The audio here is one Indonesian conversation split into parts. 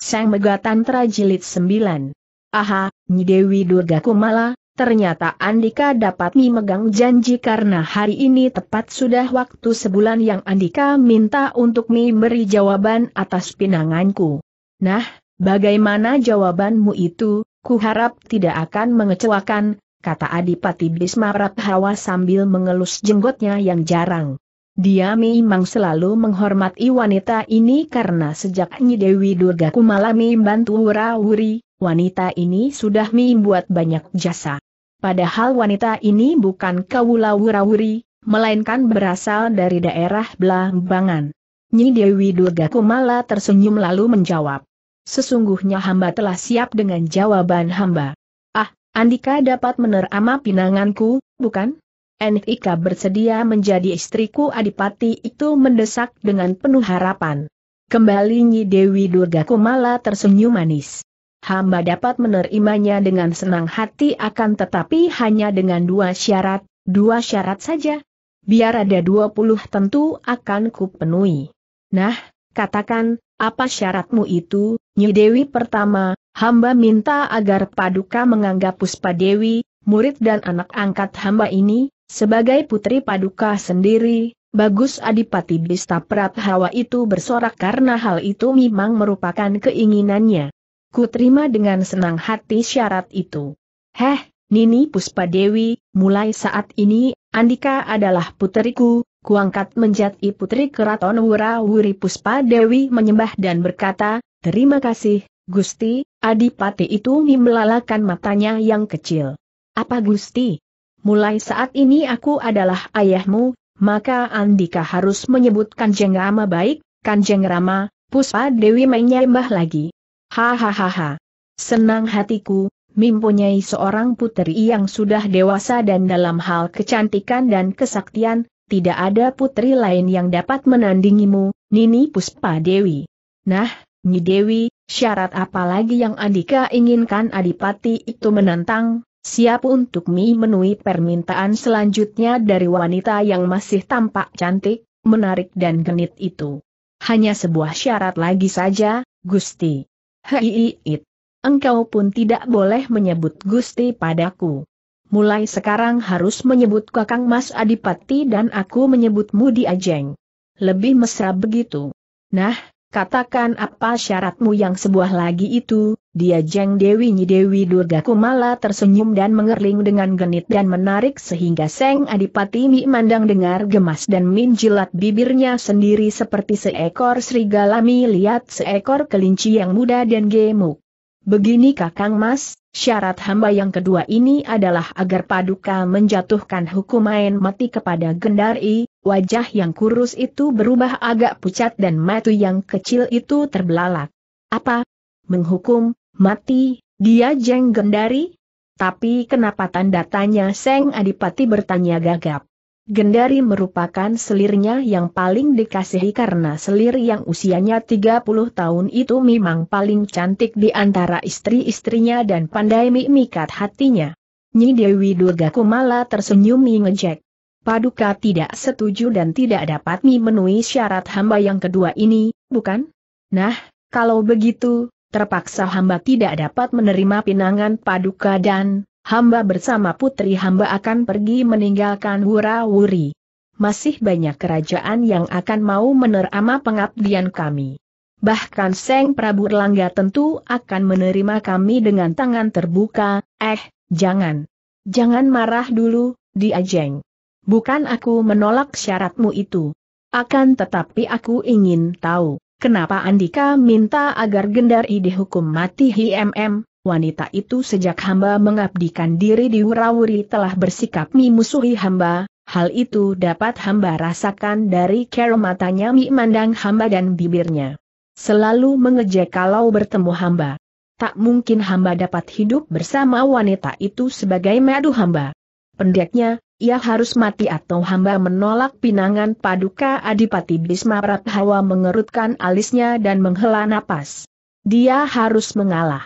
Sang Megatantra Jilid 9. Aha, Nyi Dewi Durga Kumala, ternyata Andika dapat memegang janji karena hari ini tepat sudah waktu sebulan yang Andika minta untuk memberi jawaban atas pinanganku. Nah, bagaimana jawabanmu itu, kuharap tidak akan mengecewakan, kata Adipati Bisma Rathawa sambil mengelus jenggotnya yang jarang. Dia memang selalu menghormati wanita ini karena sejak Nyi Dewi Durga Kumala membantu Wura-Wuri, wanita ini sudah membuat banyak jasa. Padahal wanita ini bukan Kawula Wura-Wuri, melainkan berasal dari daerah Blambangan. Nyi Dewi Durga Kumala tersenyum lalu menjawab. Sesungguhnya hamba telah siap dengan jawaban hamba. Ah, Andika dapat menerama pinanganku, bukan? Nika bersedia menjadi istriku Adipati itu mendesak dengan penuh harapan. Kembali Nyi Dewi Durga Kumala tersenyum manis. Hamba dapat menerimanya dengan senang hati akan tetapi hanya dengan dua syarat, dua syarat saja. Biar ada dua puluh tentu akan kupenuhi. Nah, katakan, apa syaratmu itu, Nyi Dewi pertama, hamba minta agar Paduka menganggap Puspa Dewi, murid dan anak angkat hamba ini, sebagai putri paduka sendiri, Bagus Adipati Bista Prathawa itu bersorak karena hal itu memang merupakan keinginannya. Ku terima dengan senang hati syarat itu. Heh, Nini Puspa Dewi, mulai saat ini, Andika adalah puteriku, kuangkat menjadi putri keraton Wura Wuri Puspa Dewi menyembah dan berkata, terima kasih, Gusti, Adipati itu memelalakan matanya yang kecil. Apa Gusti? mulai saat ini aku adalah ayahmu, maka Andika harus menyebut Kanjeng Rama baik, Kanjeng Rama, Puspa Dewi menyembah lagi. Hahaha. Senang hatiku, mempunyai seorang putri yang sudah dewasa dan dalam hal kecantikan dan kesaktian, tidak ada putri lain yang dapat menandingimu, Nini Puspa Dewi. Nah, Nyi Dewi, syarat apa lagi yang Andika inginkan Adipati itu menantang? siap untuk memenuhi permintaan selanjutnya dari wanita yang masih tampak cantik, menarik dan genit itu. Hanya sebuah syarat lagi saja, Gusti. Hei it. Engkau pun tidak boleh menyebut Gusti padaku. Mulai sekarang harus menyebut Kakang Mas Adipati dan aku menyebutmu Diajeng. Lebih mesra begitu. Nah, Katakan apa syaratmu yang sebuah lagi itu, dia jeng Dewi Nyi Dewi Durga Kumala tersenyum dan mengerling dengan genit dan menarik sehingga Seng Adipati Mi Mandang dengar gemas dan minjilat bibirnya sendiri seperti seekor serigala lihat seekor kelinci yang muda dan gemuk. Begini Kakang Mas, syarat hamba yang kedua ini adalah agar Paduka menjatuhkan hukum main mati kepada Gendari, wajah yang kurus itu berubah agak pucat dan matu yang kecil itu terbelalak. Apa? Menghukum, mati, dia jeng Gendari? Tapi kenapa tanda tanya Seng Adipati bertanya gagap? Gendari merupakan selirnya yang paling dikasihi karena selir yang usianya 30 tahun itu memang paling cantik di antara istri-istrinya dan pandai memikat hatinya. Nyi Dewi Durga Kumala tersenyum mengejek. Paduka tidak setuju dan tidak dapat memenuhi syarat hamba yang kedua ini, bukan? Nah, kalau begitu, terpaksa hamba tidak dapat menerima pinangan Paduka dan, hamba bersama putri hamba akan pergi meninggalkan Wura-Wuri. Masih banyak kerajaan yang akan mau menerima pengabdian kami. Bahkan Seng Prabu Erlangga tentu akan menerima kami dengan tangan terbuka, eh, jangan. Jangan marah dulu, diajeng. Bukan aku menolak syaratmu itu. Akan tetapi aku ingin tahu, kenapa Andika minta agar Gendari dihukum mati HMM? wanita itu sejak hamba mengabdikan diri di Wurawuri telah bersikap memusuhi hamba, hal itu dapat hamba rasakan dari kera matanya mi mandang hamba dan bibirnya. Selalu mengejek kalau bertemu hamba. Tak mungkin hamba dapat hidup bersama wanita itu sebagai madu hamba. Pendeknya, ia harus mati atau hamba menolak pinangan paduka Adipati Bisma Prathawa mengerutkan alisnya dan menghela napas. Dia harus mengalah.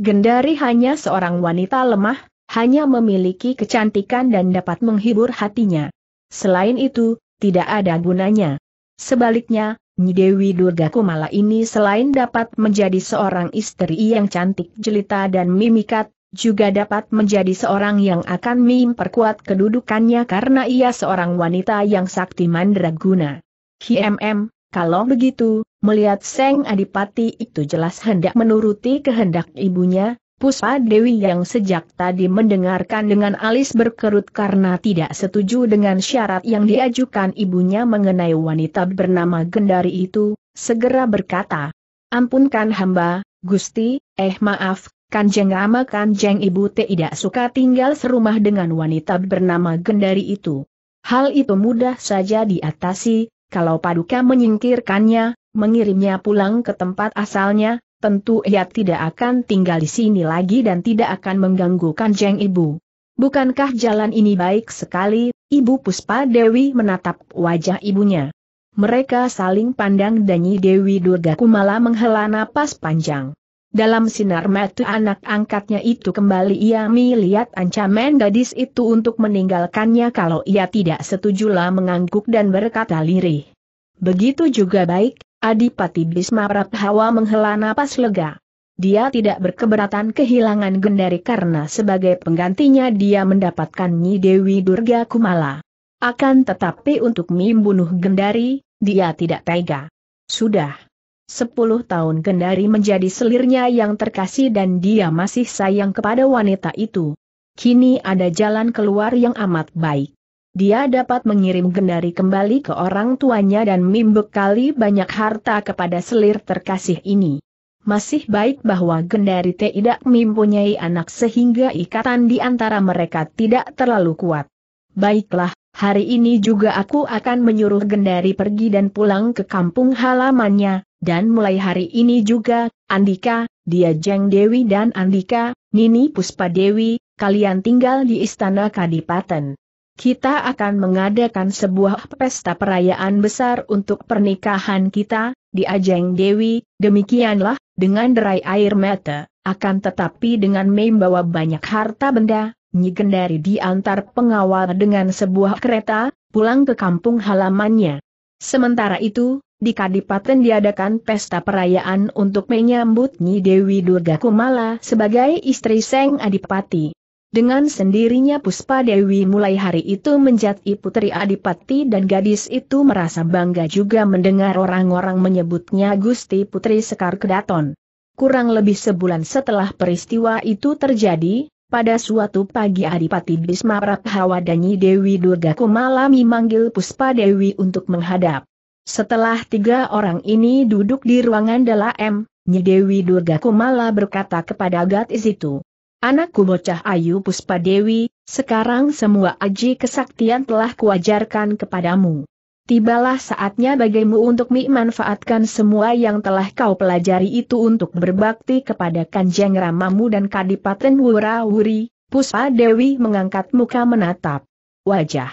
Gendari hanya seorang wanita lemah, hanya memiliki kecantikan dan dapat menghibur hatinya. Selain itu, tidak ada gunanya. Sebaliknya, Dewi Durga Kumala ini selain dapat menjadi seorang istri yang cantik jelita dan mimikat, juga dapat menjadi seorang yang akan memperkuat kedudukannya karena ia seorang wanita yang sakti mandraguna. HMM, kalau begitu, melihat Seng Adipati itu jelas hendak menuruti kehendak ibunya, Puspa Dewi yang sejak tadi mendengarkan dengan alis berkerut karena tidak setuju dengan syarat yang diajukan ibunya mengenai wanita bernama Gendari itu, segera berkata, Ampunkan hamba, Gusti, eh maaf, Kanjeng Rama Kanjeng Ibu tidak suka tinggal serumah dengan wanita bernama Gendari itu. Hal itu mudah saja diatasi, kalau Paduka menyingkirkannya, mengirimnya pulang ke tempat asalnya, tentu ia tidak akan tinggal di sini lagi dan tidak akan mengganggu Kanjeng Ibu. Bukankah jalan ini baik sekali? Ibu Puspa Dewi menatap wajah ibunya. Mereka saling pandang dan Nyi Dewi Durga Kumala menghela napas panjang. Dalam sinar mata anak angkatnya itu kembali ia melihat ancaman gadis itu untuk meninggalkannya kalau ia tidak setujulah mengangguk dan berkata lirih. Begitu juga baik, Adipati Bisma Prabhawa menghela napas lega. Dia tidak berkeberatan kehilangan Gendari karena sebagai penggantinya dia mendapatkan Nyi Dewi Durga Kumala. Akan tetapi untuk membunuh Gendari, dia tidak tega. Sudah sepuluh tahun kendari menjadi selirnya yang terkasih dan dia masih sayang kepada wanita itu. Kini ada jalan keluar yang amat baik. Dia dapat mengirim kendari kembali ke orang tuanya dan membekali banyak harta kepada selir terkasih ini. Masih baik bahwa Gendari tidak mempunyai anak sehingga ikatan di antara mereka tidak terlalu kuat. Baiklah, hari ini juga aku akan menyuruh Gendari pergi dan pulang ke kampung halamannya, dan mulai hari ini juga, Andika, dia Jeng Dewi dan Andika, Nini Puspa Dewi, kalian tinggal di Istana Kadipaten. Kita akan mengadakan sebuah pesta perayaan besar untuk pernikahan kita, di Ajeng Dewi, demikianlah, dengan derai air mata, akan tetapi dengan membawa banyak harta benda, Nyigendari diantar pengawal dengan sebuah kereta, pulang ke kampung halamannya. Sementara itu, di Kadipaten diadakan pesta perayaan untuk menyambut Nyi Dewi Durga Kumala sebagai istri Seng Adipati. Dengan sendirinya Puspa Dewi mulai hari itu menjadi putri Adipati dan gadis itu merasa bangga juga mendengar orang-orang menyebutnya Gusti Putri Sekar Kedaton. Kurang lebih sebulan setelah peristiwa itu terjadi, pada suatu pagi Adipati Bisma Prabhawa Dewi Durga Kumala memanggil Puspa Dewi untuk menghadap. Setelah tiga orang ini duduk di ruangan dalam, Nyidewi Durga Kumala berkata kepada gadis itu, Anakku bocah Ayu Puspa Dewi, sekarang semua aji kesaktian telah kuajarkan kepadamu. Tibalah saatnya bagimu untuk memanfaatkan semua yang telah kau pelajari itu untuk berbakti kepada Kanjeng Ramamu dan Kadipaten Wurawuri. Wuri, Puspa Dewi mengangkat muka menatap wajah.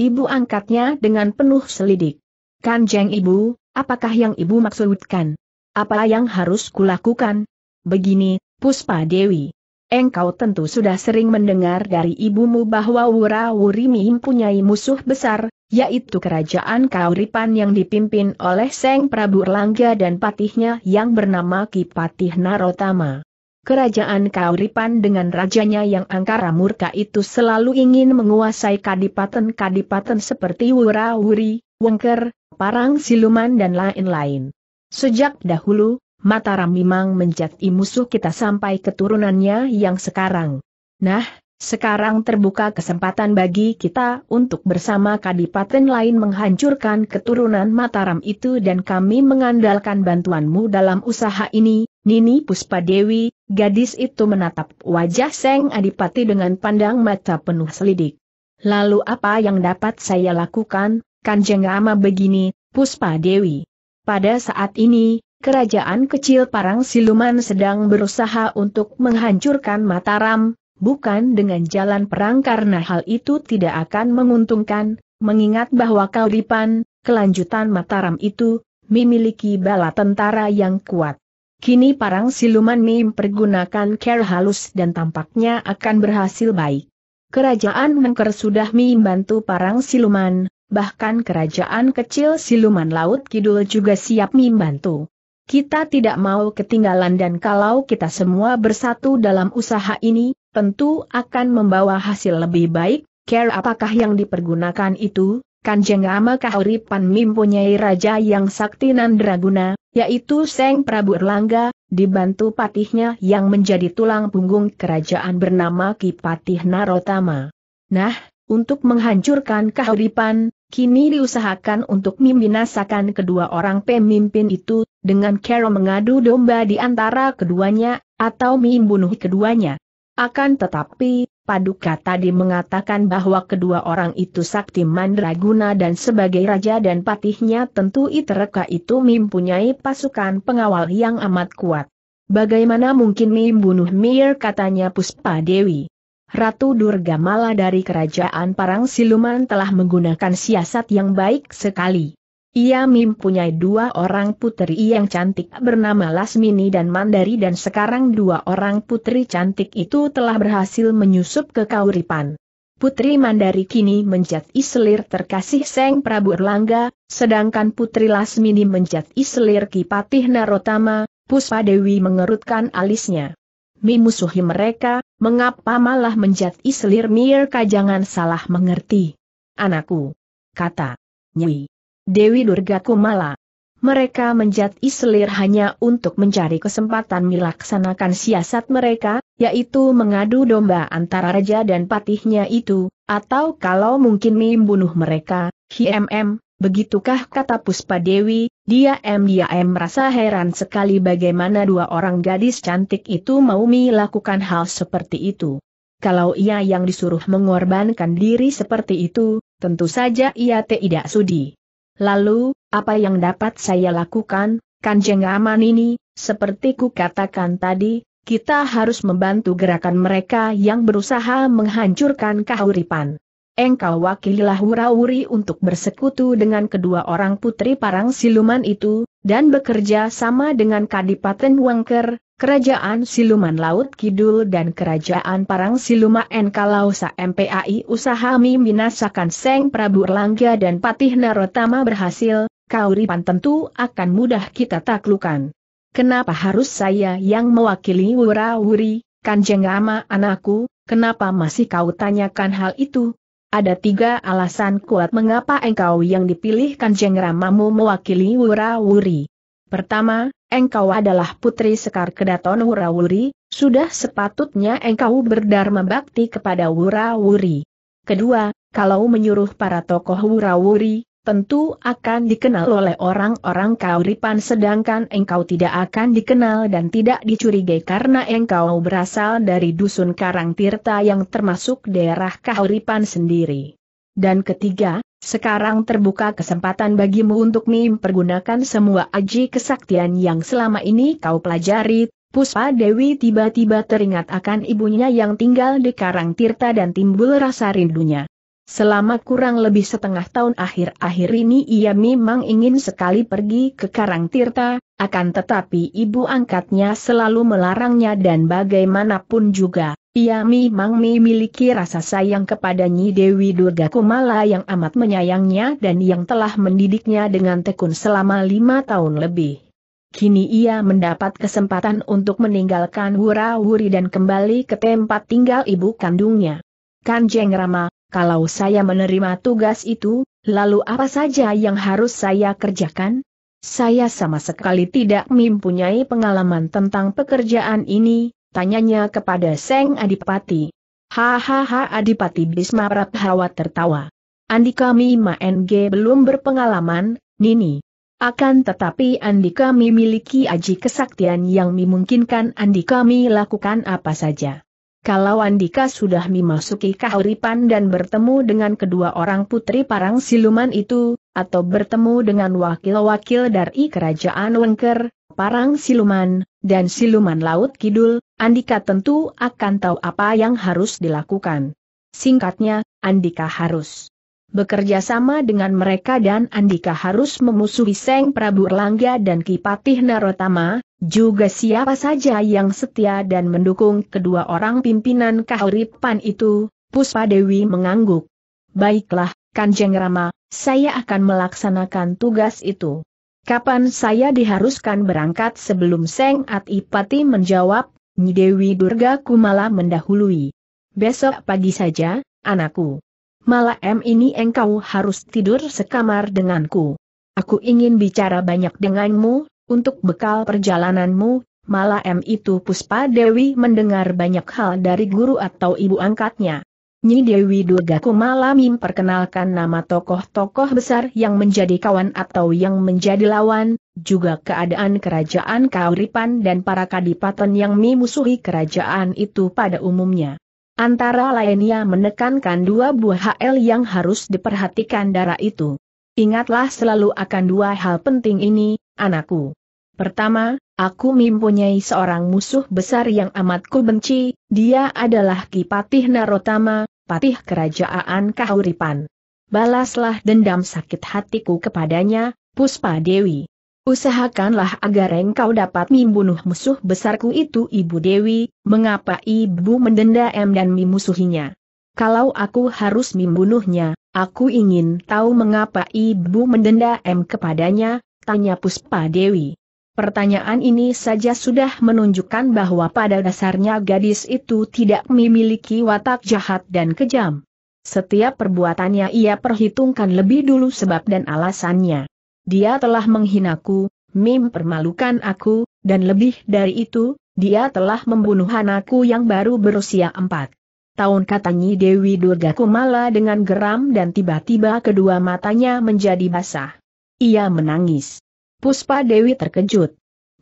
Ibu angkatnya dengan penuh selidik. Kanjeng Ibu, apakah yang Ibu maksudkan? Apa yang harus kulakukan? Begini, Puspa Dewi. Engkau tentu sudah sering mendengar dari ibumu bahwa Wura-Wuri mempunyai musuh besar, yaitu kerajaan Kauripan yang dipimpin oleh Seng Prabu Erlangga dan patihnya yang bernama Kipatih Narotama. Kerajaan Kauripan dengan rajanya yang angkara murka itu selalu ingin menguasai kadipaten-kadipaten seperti Wura-Wuri, wengker, parang siluman dan lain-lain. Sejak dahulu, Mataram memang menjadi musuh kita sampai keturunannya yang sekarang. Nah, sekarang terbuka kesempatan bagi kita untuk bersama kadipaten lain menghancurkan keturunan Mataram itu dan kami mengandalkan bantuanmu dalam usaha ini, Nini Puspadewi, gadis itu menatap wajah Seng Adipati dengan pandang mata penuh selidik. Lalu apa yang dapat saya lakukan? Kanjeng Rama begini, Puspa Dewi. Pada saat ini, kerajaan kecil Parang Siluman sedang berusaha untuk menghancurkan Mataram, bukan dengan jalan perang karena hal itu tidak akan menguntungkan, mengingat bahwa Kauripan, kelanjutan Mataram itu, memiliki bala tentara yang kuat. Kini Parang Siluman mempergunakan care halus dan tampaknya akan berhasil baik. Kerajaan Mengker sudah membantu Parang Siluman, bahkan kerajaan kecil siluman laut kidul juga siap membantu. Kita tidak mau ketinggalan dan kalau kita semua bersatu dalam usaha ini, tentu akan membawa hasil lebih baik, care apakah yang dipergunakan itu, Kanjeng Rama Kahuripan mempunyai raja yang sakti nandraguna, yaitu Seng Prabu Erlangga, dibantu patihnya yang menjadi tulang punggung kerajaan bernama Kipatih Narotama. Nah, untuk menghancurkan Kahuripan, Kini diusahakan untuk membinasakan kedua orang pemimpin itu, dengan cara mengadu domba di antara keduanya, atau membunuh keduanya. Akan tetapi, Paduka tadi mengatakan bahwa kedua orang itu sakti mandraguna dan sebagai raja dan patihnya tentu Itereka itu mempunyai pasukan pengawal yang amat kuat. Bagaimana mungkin membunuh Mir katanya Puspa Dewi. Ratu Durga Mala dari kerajaan Parang Siluman telah menggunakan siasat yang baik sekali. Ia mempunyai dua orang putri yang cantik bernama Lasmini dan Mandari dan sekarang dua orang putri cantik itu telah berhasil menyusup ke Kauripan. Putri Mandari kini menjadi selir terkasih Seng Prabu Erlangga, sedangkan Putri Lasmini menjadi selir Kipatih Narotama, Puspadewi mengerutkan alisnya memusuhi mereka, mengapa malah menjadi selir Mirka jangan salah mengerti. Anakku, kata Nyi Dewi Durga Kumala. Mereka menjadi selir hanya untuk mencari kesempatan melaksanakan siasat mereka, yaitu mengadu domba antara raja dan patihnya itu, atau kalau mungkin membunuh mereka, HMM, Begitukah kata Puspa Dewi, dia M merasa heran sekali bagaimana dua orang gadis cantik itu mau melakukan hal seperti itu. Kalau ia yang disuruh mengorbankan diri seperti itu, tentu saja ia tidak sudi. Lalu, apa yang dapat saya lakukan, Kanjeng Aman ini, seperti ku katakan tadi, kita harus membantu gerakan mereka yang berusaha menghancurkan kahuripan engkau wakililah wura untuk bersekutu dengan kedua orang putri parang siluman itu, dan bekerja sama dengan Kadipaten Wangker, Kerajaan Siluman Laut Kidul dan Kerajaan Parang Siluma Enkalausa MPAI usaha membinasakan Seng Prabu Erlangga dan Patih Narotama berhasil, Kauripan tentu akan mudah kita taklukan. Kenapa harus saya yang mewakili Wura-Wuri, Kanjeng Rama anakku, kenapa masih kau tanyakan hal itu? ada tiga alasan kuat mengapa engkau yang dipilih Kanjeng Ramamu mewakili Wurawuri. Pertama, engkau adalah putri Sekar Kedaton Wurawuri, sudah sepatutnya engkau berdharma bakti kepada Wurawuri. Kedua, kalau menyuruh para tokoh Wurawuri, tentu akan dikenal oleh orang-orang kauripan sedangkan engkau tidak akan dikenal dan tidak dicurigai karena engkau berasal dari dusun Karang Tirta yang termasuk daerah kauripan sendiri. Dan ketiga, sekarang terbuka kesempatan bagimu untuk mempergunakan semua aji kesaktian yang selama ini kau pelajari, Puspa Dewi tiba-tiba teringat akan ibunya yang tinggal di Karang Tirta dan timbul rasa rindunya. Selama kurang lebih setengah tahun akhir-akhir ini ia memang ingin sekali pergi ke Karang Tirta, akan tetapi ibu angkatnya selalu melarangnya dan bagaimanapun juga, ia memang memiliki rasa sayang kepada Nyi Dewi Durga Kumala yang amat menyayangnya dan yang telah mendidiknya dengan tekun selama lima tahun lebih. Kini ia mendapat kesempatan untuk meninggalkan hura-huri dan kembali ke tempat tinggal ibu kandungnya. Kanjeng Rama, kalau saya menerima tugas itu, lalu apa saja yang harus saya kerjakan? Saya sama sekali tidak mempunyai pengalaman tentang pekerjaan ini, tanyanya kepada Seng Adipati. Hahaha Adipati Bisma Prabhawa tertawa. Andika Mima NG belum berpengalaman, Nini. Akan tetapi Andika kami miliki aji kesaktian yang memungkinkan Andika kami lakukan apa saja. Kalau Andika sudah memasuki kahuripan dan bertemu dengan kedua orang putri parang siluman itu, atau bertemu dengan wakil-wakil dari kerajaan Wengker, parang siluman, dan siluman laut kidul, Andika tentu akan tahu apa yang harus dilakukan. Singkatnya, Andika harus bekerja sama dengan mereka dan Andika harus memusuhi Seng Prabu Erlangga dan Kipatih Narotama, juga siapa saja yang setia dan mendukung kedua orang pimpinan kahuripan itu, Puspa Dewi mengangguk. Baiklah, Kanjeng Rama, saya akan melaksanakan tugas itu. Kapan saya diharuskan berangkat sebelum Seng Atipati menjawab, Nyi Dewi Durga Kumala mendahului. Besok pagi saja, anakku malam ini engkau harus tidur sekamar denganku. Aku ingin bicara banyak denganmu, untuk bekal perjalananmu, malam itu Puspa Dewi mendengar banyak hal dari guru atau ibu angkatnya. Nyi Dewi Durgaku malam perkenalkan nama tokoh-tokoh besar yang menjadi kawan atau yang menjadi lawan, juga keadaan kerajaan Kauripan dan para kadipaten yang memusuhi kerajaan itu pada umumnya. Antara lain ia menekankan dua buah HL yang harus diperhatikan darah itu. Ingatlah selalu akan dua hal penting ini, anakku. Pertama, aku mempunyai seorang musuh besar yang amat ku benci, dia adalah Kipatih Narotama, patih kerajaan Kahuripan. Balaslah dendam sakit hatiku kepadanya, Puspa Dewi. Usahakanlah agar engkau dapat membunuh musuh besarku itu Ibu Dewi, mengapa Ibu mendenda M dan memusuhinya? Kalau aku harus membunuhnya, aku ingin tahu mengapa Ibu mendenda M kepadanya, tanya Puspa Dewi. Pertanyaan ini saja sudah menunjukkan bahwa pada dasarnya gadis itu tidak memiliki watak jahat dan kejam. Setiap perbuatannya ia perhitungkan lebih dulu sebab dan alasannya. Dia telah menghinaku, mempermalukan aku, dan lebih dari itu, dia telah membunuh anakku yang baru berusia empat tahun katanya Dewi Durga Kumala dengan geram dan tiba-tiba kedua matanya menjadi basah. Ia menangis. Puspa Dewi terkejut.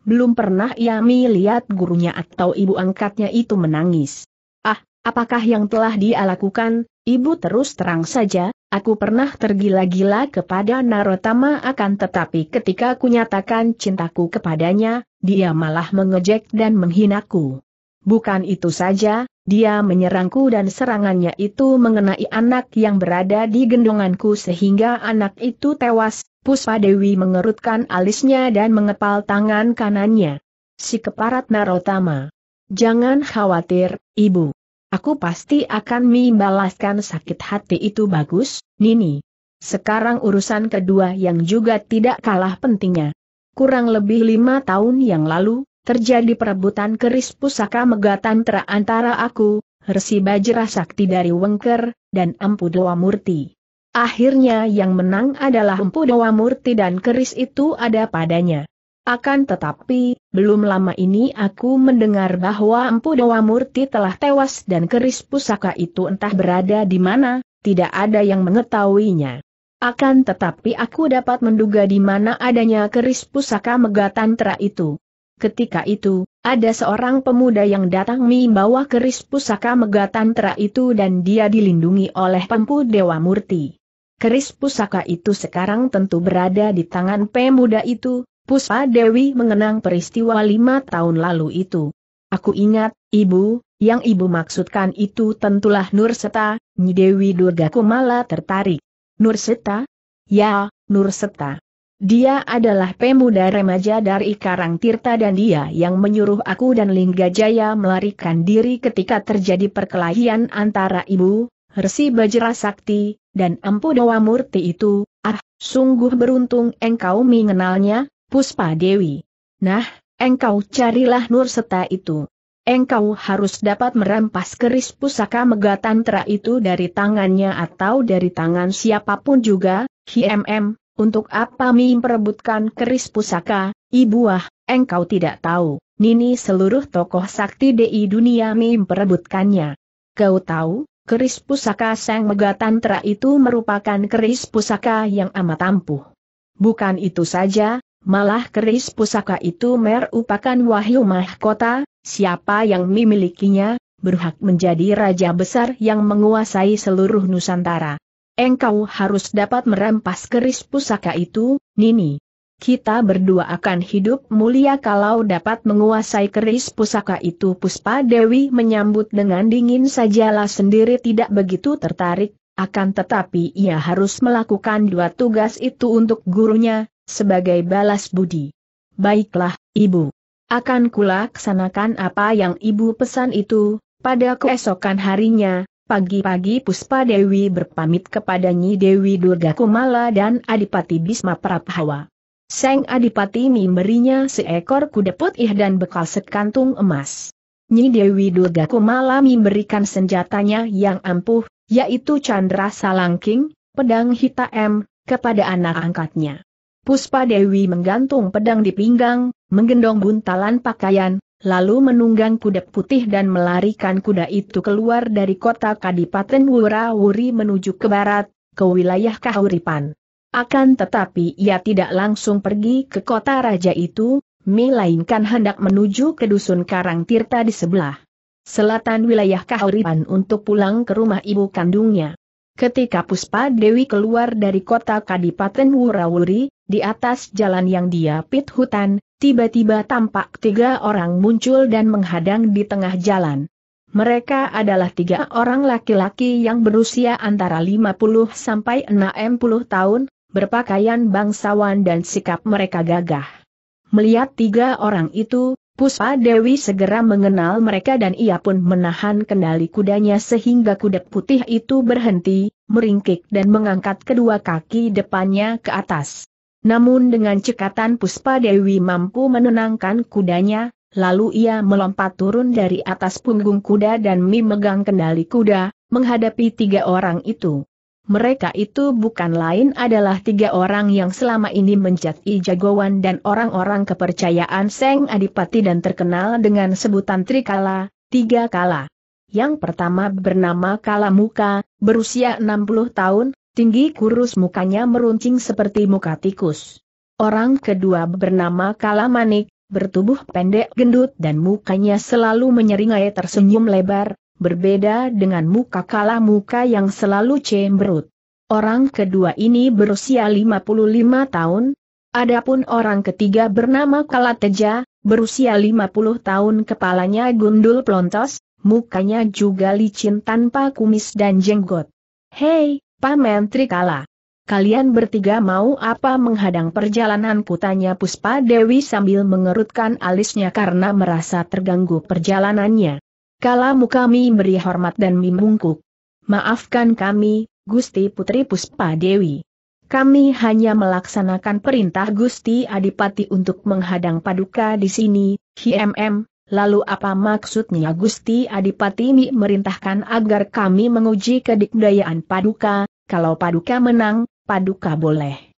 Belum pernah ia melihat gurunya atau ibu angkatnya itu menangis. Apakah yang telah dia lakukan? Ibu terus terang saja, aku pernah tergila-gila kepada Narotama akan tetapi ketika aku nyatakan cintaku kepadanya, dia malah mengejek dan menghinaku. Bukan itu saja, dia menyerangku dan serangannya itu mengenai anak yang berada di gendonganku sehingga anak itu tewas, Puspa Dewi mengerutkan alisnya dan mengepal tangan kanannya. Si keparat Narotama. Jangan khawatir, ibu. Aku pasti akan membalaskan sakit hati itu bagus, Nini. Sekarang urusan kedua yang juga tidak kalah pentingnya. Kurang lebih lima tahun yang lalu, terjadi perebutan keris pusaka megatan antara aku, Hersi Bajra Sakti dari Wengker, dan Empu Dewa Murti. Akhirnya yang menang adalah Empu Dewa Murti dan keris itu ada padanya. Akan tetapi, belum lama ini aku mendengar bahwa Empu Dewa Murti telah tewas dan keris pusaka itu entah berada di mana, tidak ada yang mengetahuinya. Akan tetapi aku dapat menduga di mana adanya keris pusaka Megatantra itu. Ketika itu, ada seorang pemuda yang datang membawa keris pusaka Megatantra itu dan dia dilindungi oleh Empu Dewa Murti. Keris pusaka itu sekarang tentu berada di tangan pemuda itu, Puspa Dewi mengenang peristiwa lima tahun lalu itu. Aku ingat, Ibu, yang Ibu maksudkan itu tentulah Nurseta, Nyi Dewi Durga Kumala tertarik. Nurseta? Ya, Nurseta. Dia adalah pemuda remaja dari Karang Tirta dan dia yang menyuruh aku dan Lingga Jaya melarikan diri ketika terjadi perkelahian antara Ibu, Resi Bajra Sakti, dan Empu Dewa Murti itu, ah, sungguh beruntung engkau mengenalnya, Puspa Dewi. Nah, engkau carilah nur seta itu. Engkau harus dapat merampas keris pusaka megatantra itu dari tangannya atau dari tangan siapapun juga, HMM, untuk apa mim merebutkan keris pusaka, ibuah, engkau tidak tahu, nini seluruh tokoh sakti di dunia mim merebutkannya. Kau tahu, keris pusaka Sang Megatantra itu merupakan keris pusaka yang amat ampuh. Bukan itu saja, Malah keris pusaka itu merupakan wahyu mahkota, siapa yang memilikinya, berhak menjadi raja besar yang menguasai seluruh Nusantara. Engkau harus dapat merampas keris pusaka itu, Nini. Kita berdua akan hidup mulia kalau dapat menguasai keris pusaka itu Puspa Dewi menyambut dengan dingin sajalah sendiri tidak begitu tertarik, akan tetapi ia harus melakukan dua tugas itu untuk gurunya, sebagai balas budi. Baiklah, Ibu. Akan kulaksanakan apa yang Ibu pesan itu, pada keesokan harinya, Pagi-pagi Puspa Dewi berpamit kepada Nyi Dewi Durga Kumala dan Adipati Bisma Prabhawa. Seng Adipati memberinya seekor kuda putih dan bekal sekantung emas. Nyi Dewi Durga Kumala memberikan senjatanya yang ampuh, yaitu Chandra Salangking, pedang hitam, kepada anak angkatnya. Puspa Dewi menggantung pedang di pinggang, menggendong buntalan pakaian, lalu menunggang kuda putih dan melarikan kuda itu keluar dari kota Kadipaten Wurawuri menuju ke barat, ke wilayah Kahuripan. Akan tetapi ia tidak langsung pergi ke kota raja itu, melainkan hendak menuju ke dusun Karang Tirta di sebelah selatan wilayah Kahuripan untuk pulang ke rumah ibu kandungnya. Ketika Puspa Dewi keluar dari kota Kadipaten Wurawuri, di atas jalan yang dia diapit hutan, tiba-tiba tampak tiga orang muncul dan menghadang di tengah jalan. Mereka adalah tiga orang laki-laki yang berusia antara 50 sampai 60 tahun, berpakaian bangsawan dan sikap mereka gagah. Melihat tiga orang itu, Puspa Dewi segera mengenal mereka dan ia pun menahan kendali kudanya sehingga kuda putih itu berhenti, meringkik dan mengangkat kedua kaki depannya ke atas. Namun dengan cekatan Puspa Dewi mampu menenangkan kudanya, lalu ia melompat turun dari atas punggung kuda dan memegang kendali kuda, menghadapi tiga orang itu mereka itu bukan lain adalah tiga orang yang selama ini menjadi jagoan dan orang-orang kepercayaan Seng Adipati dan terkenal dengan sebutan Trikala, tiga kala. Yang pertama bernama Kala Muka, berusia 60 tahun, tinggi kurus mukanya meruncing seperti muka tikus. Orang kedua bernama Kala Manik, bertubuh pendek gendut dan mukanya selalu menyeringai tersenyum lebar, berbeda dengan muka kala muka yang selalu cemberut. Orang kedua ini berusia 55 tahun, adapun orang ketiga bernama Kala Teja, berusia 50 tahun kepalanya gundul plontos, mukanya juga licin tanpa kumis dan jenggot. Hei, Pak Menteri Kala. Kalian bertiga mau apa menghadang perjalanan putanya Puspa Dewi sambil mengerutkan alisnya karena merasa terganggu perjalanannya kalamu kami beri hormat dan membungkuk. Maafkan kami, Gusti Putri Puspa Dewi. Kami hanya melaksanakan perintah Gusti Adipati untuk menghadang paduka di sini, HMM, Lalu apa maksudnya Gusti Adipati Mi merintahkan agar kami menguji kedikdayaan Paduka, kalau Paduka menang, Paduka boleh.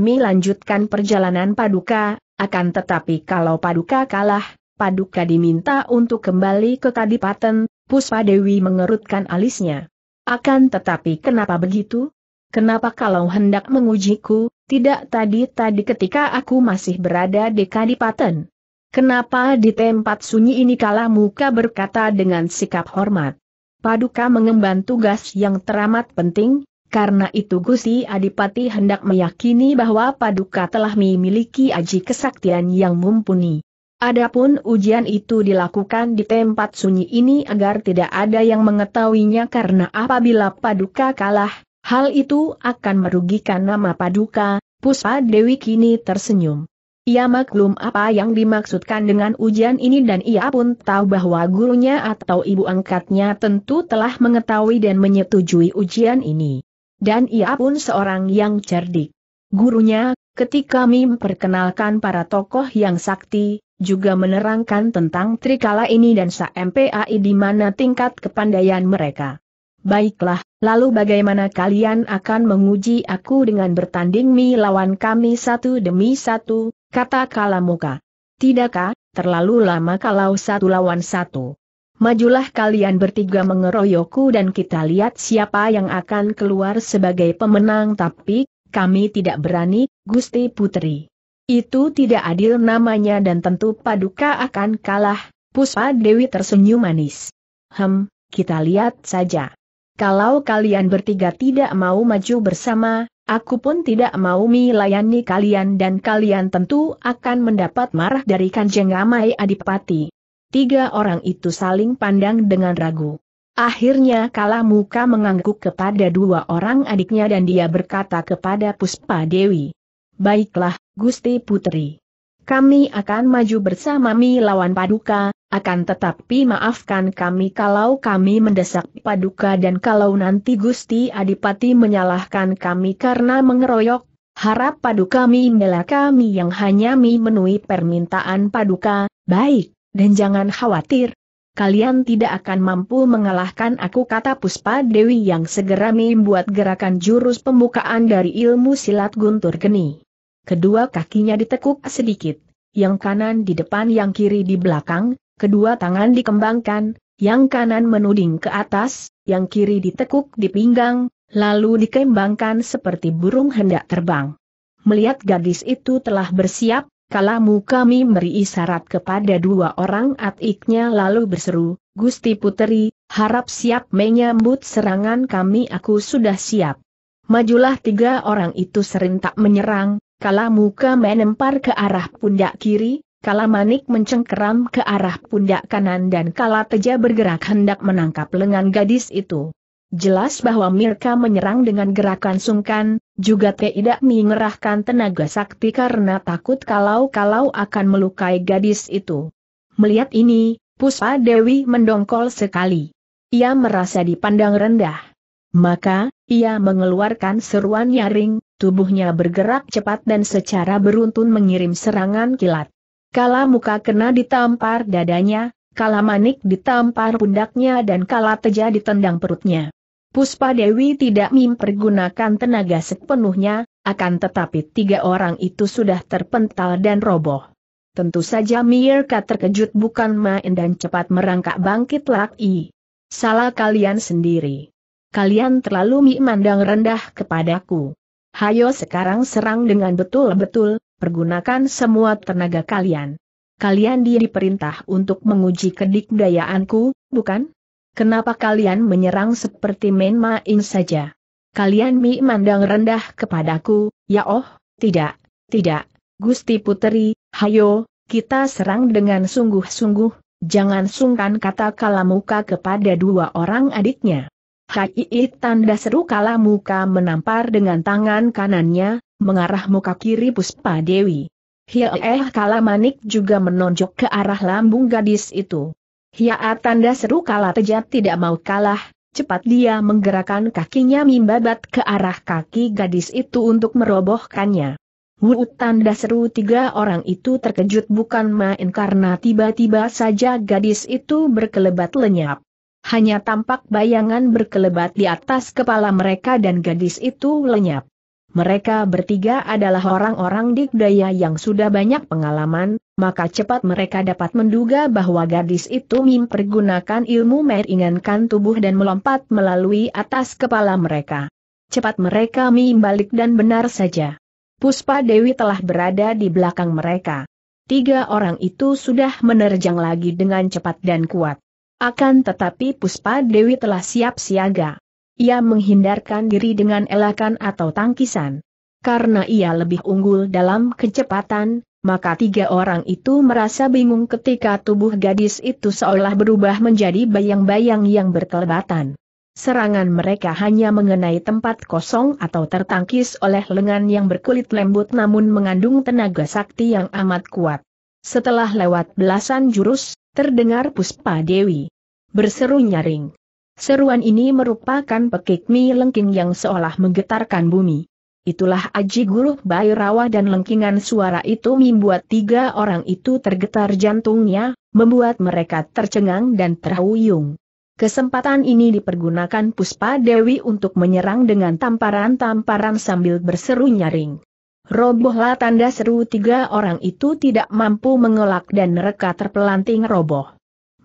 Mi lanjutkan perjalanan Paduka, akan tetapi kalau Paduka kalah, Paduka diminta untuk kembali ke Kadipaten, Puspa Dewi mengerutkan alisnya. Akan tetapi kenapa begitu? Kenapa kalau hendak mengujiku, tidak tadi-tadi ketika aku masih berada di Kadipaten? Kenapa di tempat sunyi ini kala muka berkata dengan sikap hormat? Paduka mengemban tugas yang teramat penting, karena itu Gusti Adipati hendak meyakini bahwa Paduka telah memiliki aji kesaktian yang mumpuni. Adapun ujian itu dilakukan di tempat sunyi ini agar tidak ada yang mengetahuinya karena apabila Paduka kalah, hal itu akan merugikan nama Paduka, Puspa Dewi kini tersenyum. Ia maklum apa yang dimaksudkan dengan ujian ini dan ia pun tahu bahwa gurunya atau ibu angkatnya tentu telah mengetahui dan menyetujui ujian ini. Dan ia pun seorang yang cerdik. Gurunya, ketika memperkenalkan para tokoh yang sakti, juga menerangkan tentang Trikala ini dan SMPAI di mana tingkat kepandaian mereka. Baiklah, lalu bagaimana kalian akan menguji aku dengan bertanding mi lawan kami satu demi satu, kata Kalamuka. Tidakkah, terlalu lama kalau satu lawan satu. Majulah kalian bertiga mengeroyokku dan kita lihat siapa yang akan keluar sebagai pemenang tapi, kami tidak berani, Gusti Putri. Itu tidak adil namanya dan tentu Paduka akan kalah, Puspa Dewi tersenyum manis. Hem, kita lihat saja. Kalau kalian bertiga tidak mau maju bersama, aku pun tidak mau melayani kalian dan kalian tentu akan mendapat marah dari Kanjeng Amai Adipati. Tiga orang itu saling pandang dengan ragu. Akhirnya kala muka mengangguk kepada dua orang adiknya dan dia berkata kepada Puspa Dewi. Baiklah, Gusti Putri. Kami akan maju bersama Mi lawan Paduka, akan tetapi maafkan kami kalau kami mendesak Paduka dan kalau nanti Gusti Adipati menyalahkan kami karena mengeroyok, harap Paduka Mi membela kami yang hanya Mi menui permintaan Paduka, baik, dan jangan khawatir. Kalian tidak akan mampu mengalahkan aku kata Puspa Dewi yang segera membuat gerakan jurus pembukaan dari ilmu silat guntur geni kedua kakinya ditekuk sedikit, yang kanan di depan yang kiri di belakang, kedua tangan dikembangkan, yang kanan menuding ke atas, yang kiri ditekuk di pinggang, lalu dikembangkan seperti burung hendak terbang. Melihat gadis itu telah bersiap, kalamu kami beri isyarat kepada dua orang atiknya lalu berseru, Gusti Puteri, harap siap menyambut serangan kami aku sudah siap. Majulah tiga orang itu serentak menyerang, kala muka menempar ke arah pundak kiri, kala manik mencengkeram ke arah pundak kanan dan kala teja bergerak hendak menangkap lengan gadis itu. Jelas bahwa Mirka menyerang dengan gerakan sungkan, juga tidak mengerahkan tenaga sakti karena takut kalau-kalau akan melukai gadis itu. Melihat ini, Puspa Dewi mendongkol sekali. Ia merasa dipandang rendah. Maka, ia mengeluarkan seruan nyaring, tubuhnya bergerak cepat dan secara beruntun mengirim serangan kilat. Kala muka kena ditampar dadanya, kala manik ditampar pundaknya dan kala teja ditendang perutnya. Puspa Dewi tidak mempergunakan tenaga sepenuhnya, akan tetapi tiga orang itu sudah terpental dan roboh. Tentu saja Mirka terkejut bukan main dan cepat merangkak bangkit lagi. Salah kalian sendiri. Kalian terlalu memandang rendah kepadaku. Hayo sekarang serang dengan betul-betul, pergunakan semua tenaga kalian. Kalian diperintah untuk menguji kedikdayaanku, bukan? Kenapa kalian menyerang seperti main-main saja? Kalian mi mandang rendah kepadaku, ya oh, tidak, tidak, Gusti Puteri, hayo, kita serang dengan sungguh-sungguh, jangan sungkan kata kalamuka kepada dua orang adiknya. Hai tanda seru kala muka menampar dengan tangan kanannya, mengarah muka kiri Puspa Dewi. Hieh kala manik juga menonjok ke arah lambung gadis itu. Hiah tanda seru kala pejat tidak mau kalah, cepat dia menggerakkan kakinya mimbabat ke arah kaki gadis itu untuk merobohkannya. Wu tanda seru tiga orang itu terkejut bukan main karena tiba-tiba saja gadis itu berkelebat lenyap. Hanya tampak bayangan berkelebat di atas kepala mereka dan gadis itu lenyap. Mereka bertiga adalah orang-orang dikdaya yang sudah banyak pengalaman, maka cepat mereka dapat menduga bahwa gadis itu mempergunakan ilmu meringankan tubuh dan melompat melalui atas kepala mereka. Cepat mereka membalik dan benar saja. Puspa Dewi telah berada di belakang mereka. Tiga orang itu sudah menerjang lagi dengan cepat dan kuat. Akan tetapi Puspa Dewi telah siap siaga. Ia menghindarkan diri dengan elakan atau tangkisan. Karena ia lebih unggul dalam kecepatan, maka tiga orang itu merasa bingung ketika tubuh gadis itu seolah berubah menjadi bayang-bayang yang berkelebatan. Serangan mereka hanya mengenai tempat kosong atau tertangkis oleh lengan yang berkulit lembut namun mengandung tenaga sakti yang amat kuat. Setelah lewat belasan jurus, terdengar Puspa Dewi berseru nyaring. Seruan ini merupakan pekik mi lengking yang seolah menggetarkan bumi. Itulah aji guru Bayrawa dan lengkingan suara itu membuat tiga orang itu tergetar jantungnya, membuat mereka tercengang dan terhuyung. Kesempatan ini dipergunakan Puspa Dewi untuk menyerang dengan tamparan-tamparan sambil berseru nyaring. Robohlah tanda seru tiga orang itu tidak mampu mengelak dan mereka terpelanting roboh.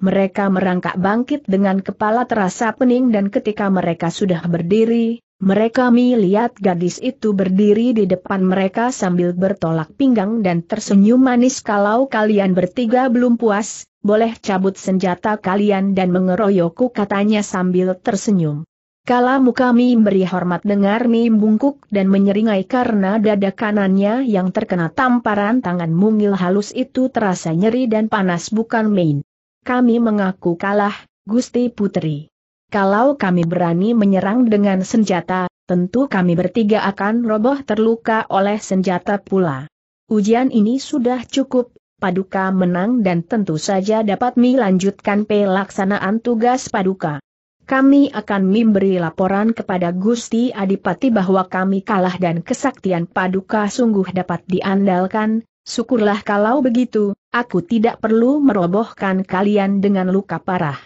Mereka merangkak bangkit dengan kepala terasa pening dan ketika mereka sudah berdiri, mereka melihat gadis itu berdiri di depan mereka sambil bertolak pinggang dan tersenyum manis kalau kalian bertiga belum puas, boleh cabut senjata kalian dan mengeroyokku katanya sambil tersenyum muka kami beri hormat dengar Mim bungkuk dan menyeringai karena dada kanannya yang terkena tamparan tangan mungil halus itu terasa nyeri dan panas bukan main. Kami mengaku kalah, Gusti Putri. Kalau kami berani menyerang dengan senjata, tentu kami bertiga akan roboh terluka oleh senjata pula. Ujian ini sudah cukup, Paduka menang dan tentu saja dapat melanjutkan pelaksanaan tugas Paduka kami akan memberi laporan kepada Gusti Adipati bahwa kami kalah dan kesaktian paduka sungguh dapat diandalkan, syukurlah kalau begitu, aku tidak perlu merobohkan kalian dengan luka parah.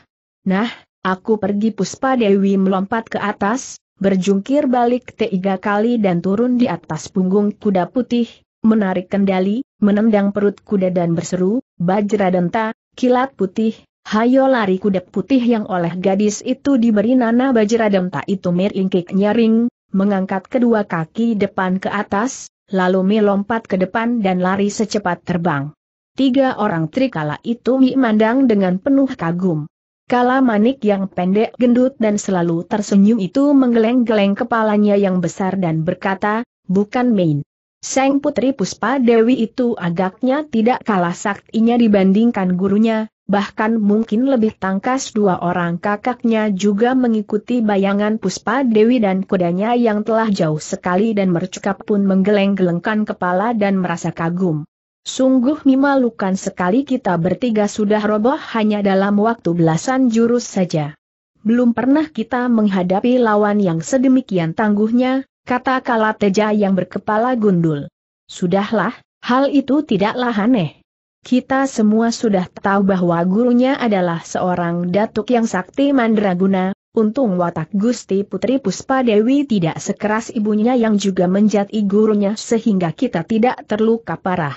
Nah, aku pergi Puspa Dewi melompat ke atas, berjungkir balik tiga kali dan turun di atas punggung kuda putih, menarik kendali, menendang perut kuda dan berseru, bajra denta, kilat putih, Hayo lari kuda putih yang oleh gadis itu diberi Nana Bajiradem tak itu meringkik nyaring, mengangkat kedua kaki depan ke atas, lalu melompat ke depan dan lari secepat terbang. Tiga orang trikala itu Mi dengan penuh kagum. Kala manik yang pendek gendut dan selalu tersenyum itu menggeleng-geleng kepalanya yang besar dan berkata, bukan main. Seng putri Puspa Dewi itu agaknya tidak kalah saktinya dibandingkan gurunya, bahkan mungkin lebih tangkas dua orang kakaknya juga mengikuti bayangan Puspa Dewi dan kudanya yang telah jauh sekali dan mercekap pun menggeleng-gelengkan kepala dan merasa kagum. Sungguh memalukan sekali kita bertiga sudah roboh hanya dalam waktu belasan jurus saja. Belum pernah kita menghadapi lawan yang sedemikian tangguhnya, kata Kalateja yang berkepala gundul. Sudahlah, hal itu tidaklah aneh. Kita semua sudah tahu bahwa gurunya adalah seorang datuk yang sakti mandraguna, untung watak Gusti Putri Puspa Dewi tidak sekeras ibunya yang juga menjati gurunya sehingga kita tidak terluka parah.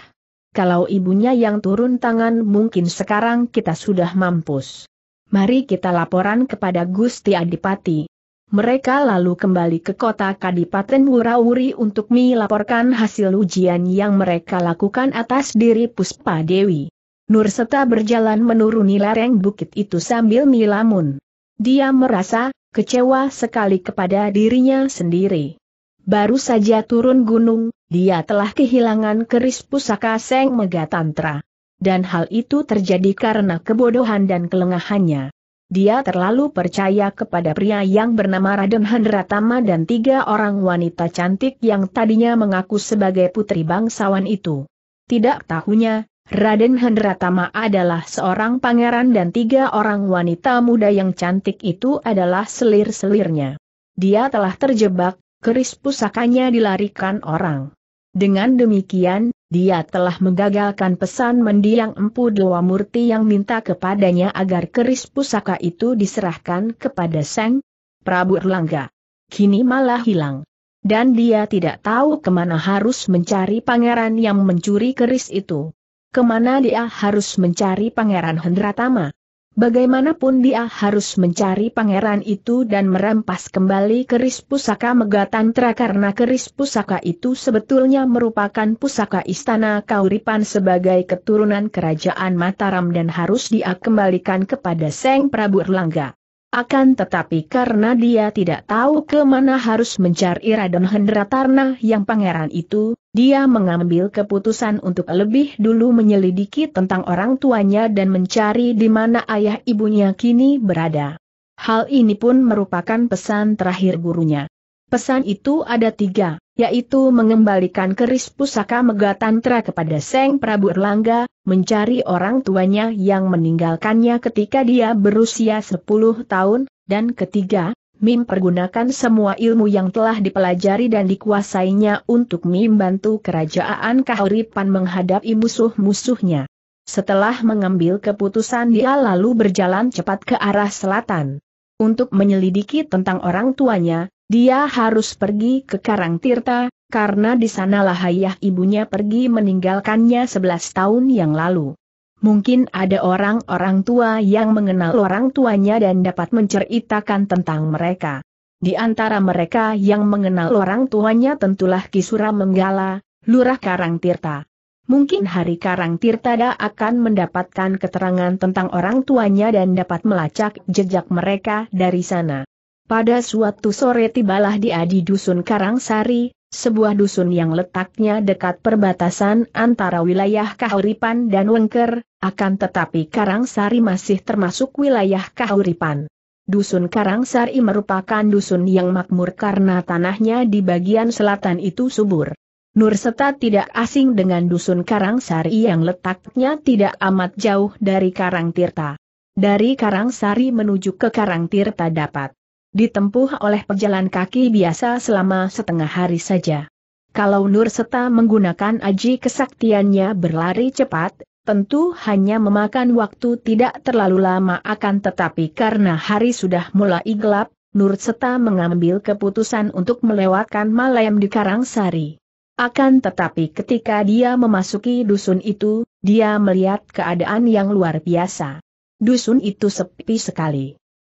Kalau ibunya yang turun tangan mungkin sekarang kita sudah mampus. Mari kita laporan kepada Gusti Adipati. Mereka lalu kembali ke kota Kadipaten Wurawuri untuk melaporkan hasil ujian yang mereka lakukan atas diri Puspa Dewi. Nurseta berjalan menuruni lereng bukit itu sambil melamun. Dia merasa kecewa sekali kepada dirinya sendiri. Baru saja turun gunung, dia telah kehilangan keris pusaka Seng Megatantra. Dan hal itu terjadi karena kebodohan dan kelengahannya. Dia terlalu percaya kepada pria yang bernama Raden Handratama dan tiga orang wanita cantik yang tadinya mengaku sebagai putri bangsawan itu. Tidak tahunya, Raden Handratama adalah seorang pangeran dan tiga orang wanita muda yang cantik itu adalah selir-selirnya. Dia telah terjebak, keris pusakanya dilarikan orang. Dengan demikian, dia telah menggagalkan pesan mendiang Empu Dewa Murti yang minta kepadanya agar keris pusaka itu diserahkan kepada Seng Prabu Erlangga. Kini malah hilang. Dan dia tidak tahu kemana harus mencari pangeran yang mencuri keris itu. Kemana dia harus mencari pangeran Hendratama. Bagaimanapun dia harus mencari pangeran itu dan merampas kembali keris pusaka Megatantra karena keris pusaka itu sebetulnya merupakan pusaka istana Kauripan sebagai keturunan kerajaan Mataram dan harus dia kembalikan kepada Seng Prabu Erlangga. Akan tetapi karena dia tidak tahu kemana harus mencari Raden Hendratarna yang pangeran itu, dia mengambil keputusan untuk lebih dulu menyelidiki tentang orang tuanya dan mencari di mana ayah ibunya kini berada. Hal ini pun merupakan pesan terakhir gurunya. Pesan itu ada tiga, yaitu mengembalikan keris pusaka Megatantra kepada Seng Prabu Erlangga, mencari orang tuanya yang meninggalkannya ketika dia berusia 10 tahun, dan ketiga, Mim pergunakan semua ilmu yang telah dipelajari dan dikuasainya untuk Mim bantu kerajaan Kahuripan menghadapi musuh-musuhnya. Setelah mengambil keputusan dia lalu berjalan cepat ke arah selatan. Untuk menyelidiki tentang orang tuanya, dia harus pergi ke Karang Tirta, karena di sanalah ayah ibunya pergi meninggalkannya 11 tahun yang lalu. Mungkin ada orang-orang tua yang mengenal orang tuanya dan dapat menceritakan tentang mereka. Di antara mereka yang mengenal orang tuanya tentulah Kisura Menggala, Lurah Karang Tirta. Mungkin hari Karang Karangtirta akan mendapatkan keterangan tentang orang tuanya dan dapat melacak jejak mereka dari sana. Pada suatu sore tibalah dia di Dusun Karangsari, sebuah dusun yang letaknya dekat perbatasan antara wilayah Kahuripan dan Wengker, akan tetapi Karangsari masih termasuk wilayah Kahuripan. Dusun Karangsari merupakan dusun yang makmur karena tanahnya di bagian selatan itu subur. Nurseta tidak asing dengan dusun Karangsari yang letaknya tidak amat jauh dari Karangtirta. Dari Karangsari menuju ke Karangtirta dapat ditempuh oleh pejalan kaki biasa selama setengah hari saja. Kalau Nur Seta menggunakan aji kesaktiannya berlari cepat, tentu hanya memakan waktu tidak terlalu lama akan tetapi karena hari sudah mulai gelap, Nur Seta mengambil keputusan untuk melewatkan malam di Karangsari. Akan tetapi ketika dia memasuki dusun itu, dia melihat keadaan yang luar biasa. Dusun itu sepi sekali.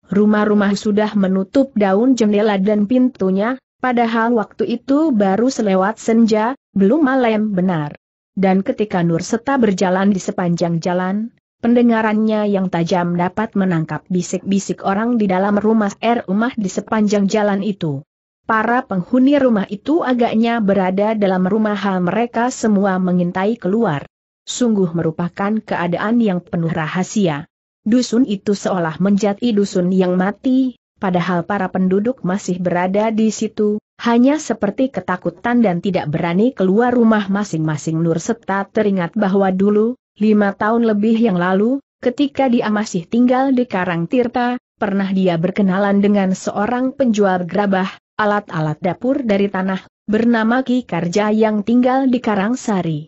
Rumah-rumah sudah menutup daun jendela dan pintunya, padahal waktu itu baru selewat senja, belum malam benar. Dan ketika Nur Seta berjalan di sepanjang jalan, pendengarannya yang tajam dapat menangkap bisik-bisik orang di dalam rumah air rumah di sepanjang jalan itu. Para penghuni rumah itu agaknya berada dalam rumah hal mereka semua mengintai keluar. Sungguh merupakan keadaan yang penuh rahasia dusun itu seolah menjadi dusun yang mati, padahal para penduduk masih berada di situ, hanya seperti ketakutan dan tidak berani keluar rumah masing-masing Nur Seta teringat bahwa dulu, lima tahun lebih yang lalu, ketika dia masih tinggal di Karang Tirta, pernah dia berkenalan dengan seorang penjual gerabah, alat-alat dapur dari tanah, bernama Ki Karja yang tinggal di Karangsari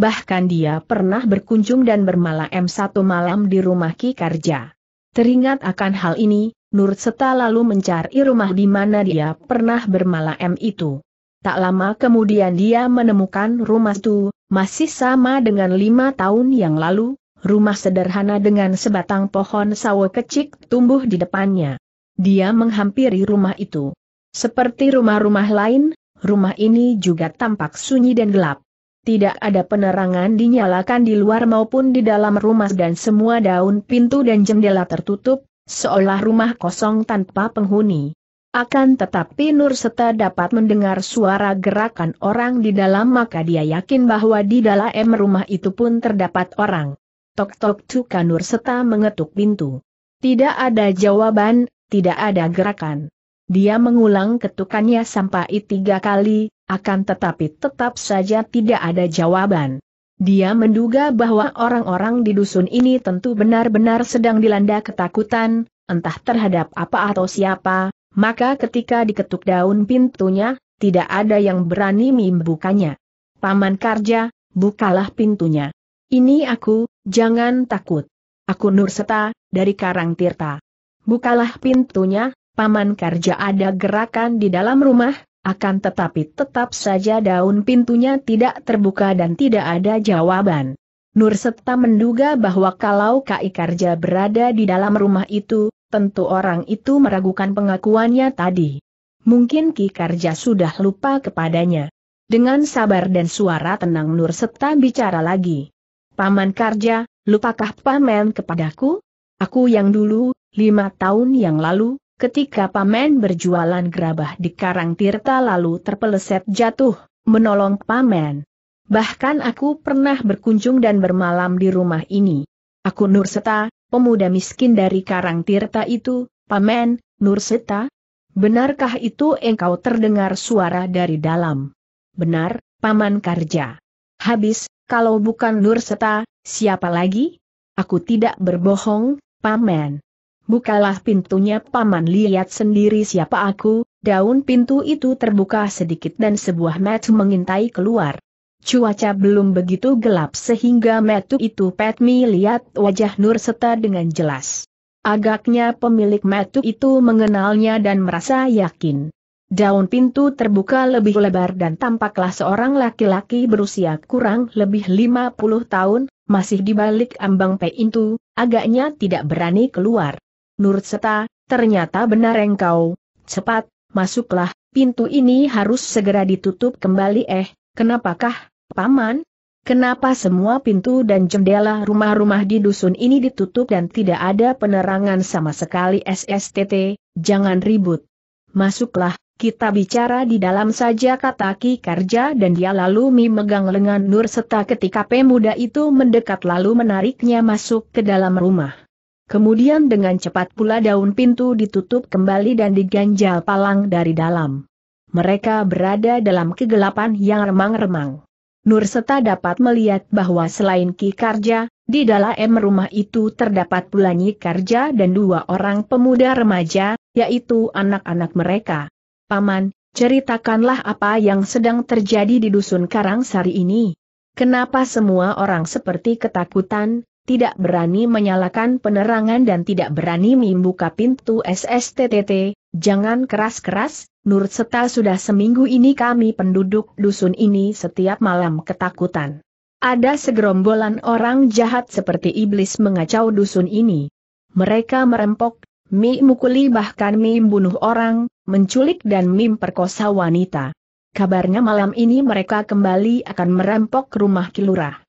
bahkan dia pernah berkunjung dan bermalam satu malam di rumah Ki Karja. Teringat akan hal ini, Nur Seta lalu mencari rumah di mana dia pernah bermalam itu. Tak lama kemudian dia menemukan rumah itu, masih sama dengan lima tahun yang lalu, rumah sederhana dengan sebatang pohon sawo kecil tumbuh di depannya. Dia menghampiri rumah itu. Seperti rumah-rumah lain, rumah ini juga tampak sunyi dan gelap. Tidak ada penerangan dinyalakan di luar maupun di dalam rumah dan semua daun pintu dan jendela tertutup, seolah rumah kosong tanpa penghuni. Akan tetapi Nur Seta dapat mendengar suara gerakan orang di dalam maka dia yakin bahwa di dalam rumah itu pun terdapat orang. Tok-tok tuka Nur Seta mengetuk pintu. Tidak ada jawaban, tidak ada gerakan. Dia mengulang ketukannya sampai tiga kali, akan tetapi tetap saja tidak ada jawaban. Dia menduga bahwa orang-orang di dusun ini tentu benar-benar sedang dilanda ketakutan, entah terhadap apa atau siapa, maka ketika diketuk daun pintunya, tidak ada yang berani membukanya. Paman Karja, bukalah pintunya. Ini aku, jangan takut. Aku Nurseta, dari Karang Tirta. Bukalah pintunya, Paman Karja ada gerakan di dalam rumah, akan tetapi tetap saja daun pintunya tidak terbuka dan tidak ada jawaban. Nur Setta menduga bahwa kalau Kai Karja berada di dalam rumah itu, tentu orang itu meragukan pengakuannya tadi. Mungkin Ki Karja sudah lupa kepadanya. Dengan sabar dan suara tenang Nur Setta bicara lagi. Paman Karja, lupakah paman kepadaku? Aku yang dulu, lima tahun yang lalu, Ketika Pamen berjualan gerabah di Karang Tirta lalu terpeleset jatuh, menolong Pamen. Bahkan aku pernah berkunjung dan bermalam di rumah ini. Aku Nurseta, pemuda miskin dari Karang Tirta itu, paman, Nurseta? Benarkah itu engkau terdengar suara dari dalam? Benar, Paman Karja. Habis, kalau bukan Nurseta, siapa lagi? Aku tidak berbohong, paman bukalah pintunya paman lihat sendiri siapa aku, daun pintu itu terbuka sedikit dan sebuah metu mengintai keluar. Cuaca belum begitu gelap sehingga metu itu Petmi lihat wajah Nur serta dengan jelas. Agaknya pemilik metu itu mengenalnya dan merasa yakin. Daun pintu terbuka lebih lebar dan tampaklah seorang laki-laki berusia kurang lebih 50 tahun, masih di balik ambang pintu, agaknya tidak berani keluar. Nurseta, ternyata benar engkau. Cepat, masuklah, pintu ini harus segera ditutup kembali eh, kenapakah, Paman? Kenapa semua pintu dan jendela rumah-rumah di dusun ini ditutup dan tidak ada penerangan sama sekali SSTT, jangan ribut. Masuklah, kita bicara di dalam saja kata Ki Karja dan dia lalu memegang lengan Nur serta ketika pemuda itu mendekat lalu menariknya masuk ke dalam rumah. Kemudian dengan cepat pula daun pintu ditutup kembali dan diganjal palang dari dalam. Mereka berada dalam kegelapan yang remang-remang. Nur dapat melihat bahwa selain Ki Karja, di dalam rumah itu terdapat pula Nyi Karja dan dua orang pemuda remaja, yaitu anak-anak mereka. Paman, ceritakanlah apa yang sedang terjadi di dusun Karangsari ini. Kenapa semua orang seperti ketakutan, tidak berani menyalakan penerangan dan tidak berani membuka pintu SSTTT, jangan keras-keras, Nur Seta sudah seminggu ini kami penduduk dusun ini setiap malam ketakutan. Ada segerombolan orang jahat seperti iblis mengacau dusun ini. Mereka merempok, mi mukuli bahkan mi bunuh orang, menculik dan mi perkosa wanita. Kabarnya malam ini mereka kembali akan merempok rumah kilurah.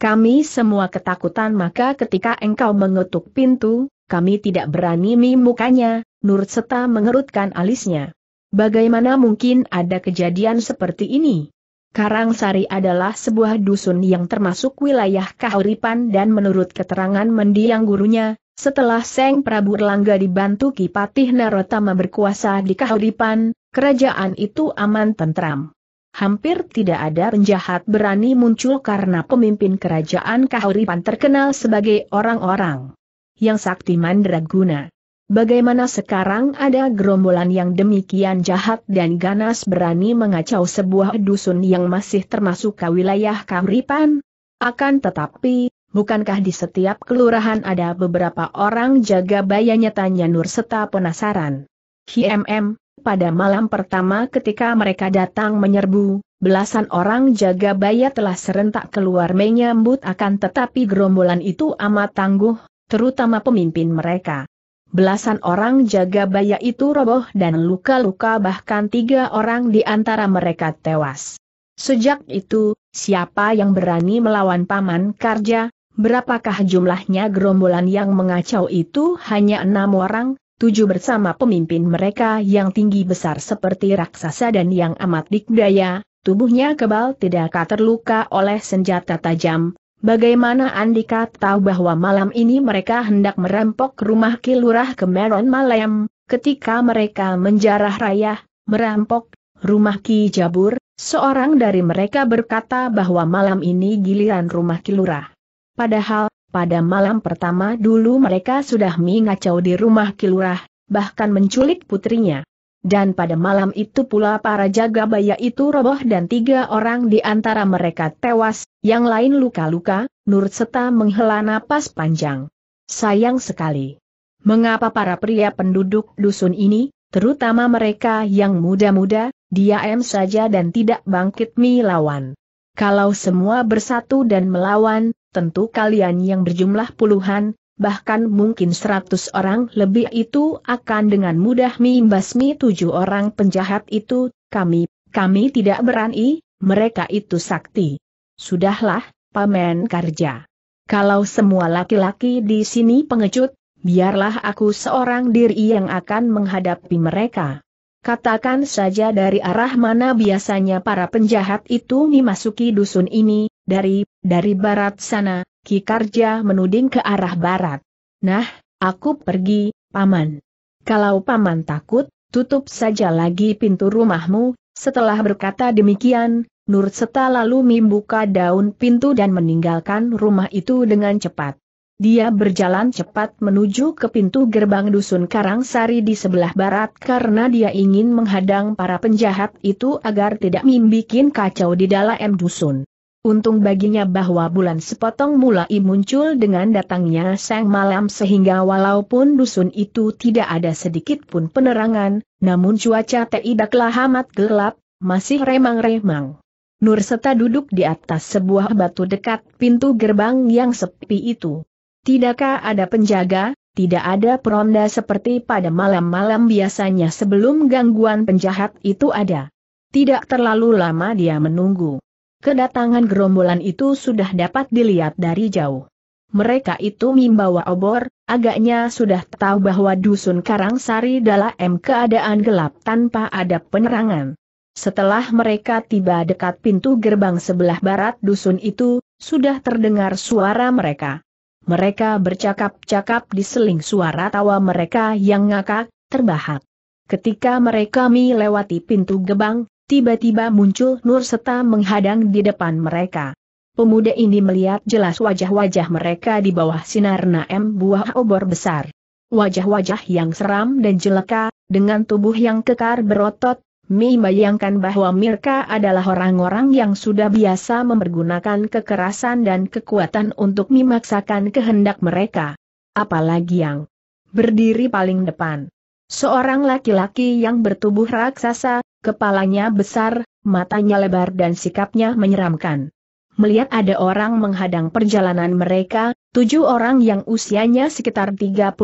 Kami semua ketakutan maka ketika engkau mengetuk pintu, kami tidak berani mukanya. Nur Seta mengerutkan alisnya. Bagaimana mungkin ada kejadian seperti ini? Karangsari adalah sebuah dusun yang termasuk wilayah Kahuripan dan menurut keterangan mendiang gurunya, setelah Seng Prabu Erlangga dibantu Kipatih Narotama berkuasa di Kahuripan, kerajaan itu aman tentram hampir tidak ada penjahat berani muncul karena pemimpin kerajaan Kahuripan terkenal sebagai orang-orang yang sakti mandraguna. Bagaimana sekarang ada gerombolan yang demikian jahat dan ganas berani mengacau sebuah dusun yang masih termasuk ke wilayah Kahuripan? Akan tetapi, bukankah di setiap kelurahan ada beberapa orang jaga bayanya tanya Nur serta penasaran? KMM, pada malam pertama ketika mereka datang menyerbu, belasan orang jaga baya telah serentak keluar menyambut akan tetapi gerombolan itu amat tangguh, terutama pemimpin mereka. Belasan orang jaga baya itu roboh dan luka-luka bahkan tiga orang di antara mereka tewas. Sejak itu, siapa yang berani melawan Paman Karja, berapakah jumlahnya gerombolan yang mengacau itu hanya enam orang, tujuh bersama pemimpin mereka yang tinggi besar seperti raksasa dan yang amat dikdaya, tubuhnya kebal tidak terluka oleh senjata tajam, Bagaimana Andika tahu bahwa malam ini mereka hendak merampok rumah Kilurah Kemeron Malam, ketika mereka menjarah raya, merampok rumah Ki Jabur, seorang dari mereka berkata bahwa malam ini giliran rumah Kilurah. Padahal, pada malam pertama dulu mereka sudah mengacau di rumah kilurah, bahkan menculik putrinya. Dan pada malam itu pula para jaga baya itu roboh dan tiga orang di antara mereka tewas, yang lain luka-luka, Nur Seta menghela napas panjang. Sayang sekali. Mengapa para pria penduduk dusun ini, terutama mereka yang muda-muda, diam saja dan tidak bangkit melawan? Kalau semua bersatu dan melawan, tentu kalian yang berjumlah puluhan, bahkan mungkin seratus orang lebih itu akan dengan mudah membasmi tujuh orang penjahat itu, kami, kami tidak berani, mereka itu sakti. Sudahlah, pamen Karja. Kalau semua laki-laki di sini pengecut, biarlah aku seorang diri yang akan menghadapi mereka. Katakan saja dari arah mana biasanya para penjahat itu memasuki dusun ini, dari, dari barat sana, Ki Karja menuding ke arah barat. Nah, aku pergi, Paman. Kalau Paman takut, tutup saja lagi pintu rumahmu, setelah berkata demikian, Nur Seta lalu membuka daun pintu dan meninggalkan rumah itu dengan cepat. Dia berjalan cepat menuju ke pintu gerbang dusun Karangsari di sebelah barat karena dia ingin menghadang para penjahat itu agar tidak membuat kacau di dalam dusun. Untung baginya bahwa bulan sepotong mulai muncul dengan datangnya sang malam sehingga walaupun dusun itu tidak ada sedikit pun penerangan, namun cuaca tidaklah amat gelap, masih remang-remang. Nur Seta duduk di atas sebuah batu dekat pintu gerbang yang sepi itu. Tidakkah ada penjaga, tidak ada peronda seperti pada malam-malam biasanya sebelum gangguan penjahat itu ada. Tidak terlalu lama dia menunggu. Kedatangan gerombolan itu sudah dapat dilihat dari jauh. Mereka itu membawa obor, agaknya sudah tahu bahwa dusun Karangsari dalam keadaan gelap tanpa ada penerangan. Setelah mereka tiba dekat pintu gerbang sebelah barat dusun itu, sudah terdengar suara mereka. Mereka bercakap-cakap di seling suara tawa mereka yang ngakak, terbahak. Ketika mereka melewati pintu gerbang tiba-tiba muncul nur Seta menghadang di depan mereka. Pemuda ini melihat jelas wajah-wajah mereka di bawah sinar naem buah obor besar. Wajah-wajah yang seram dan jeleka, dengan tubuh yang kekar berotot, Mi bayangkan bahwa Mirka adalah orang-orang yang sudah biasa mempergunakan kekerasan dan kekuatan untuk memaksakan kehendak mereka. Apalagi yang berdiri paling depan. Seorang laki-laki yang bertubuh raksasa, Kepalanya besar, matanya lebar dan sikapnya menyeramkan. Melihat ada orang menghadang perjalanan mereka, tujuh orang yang usianya sekitar 30-40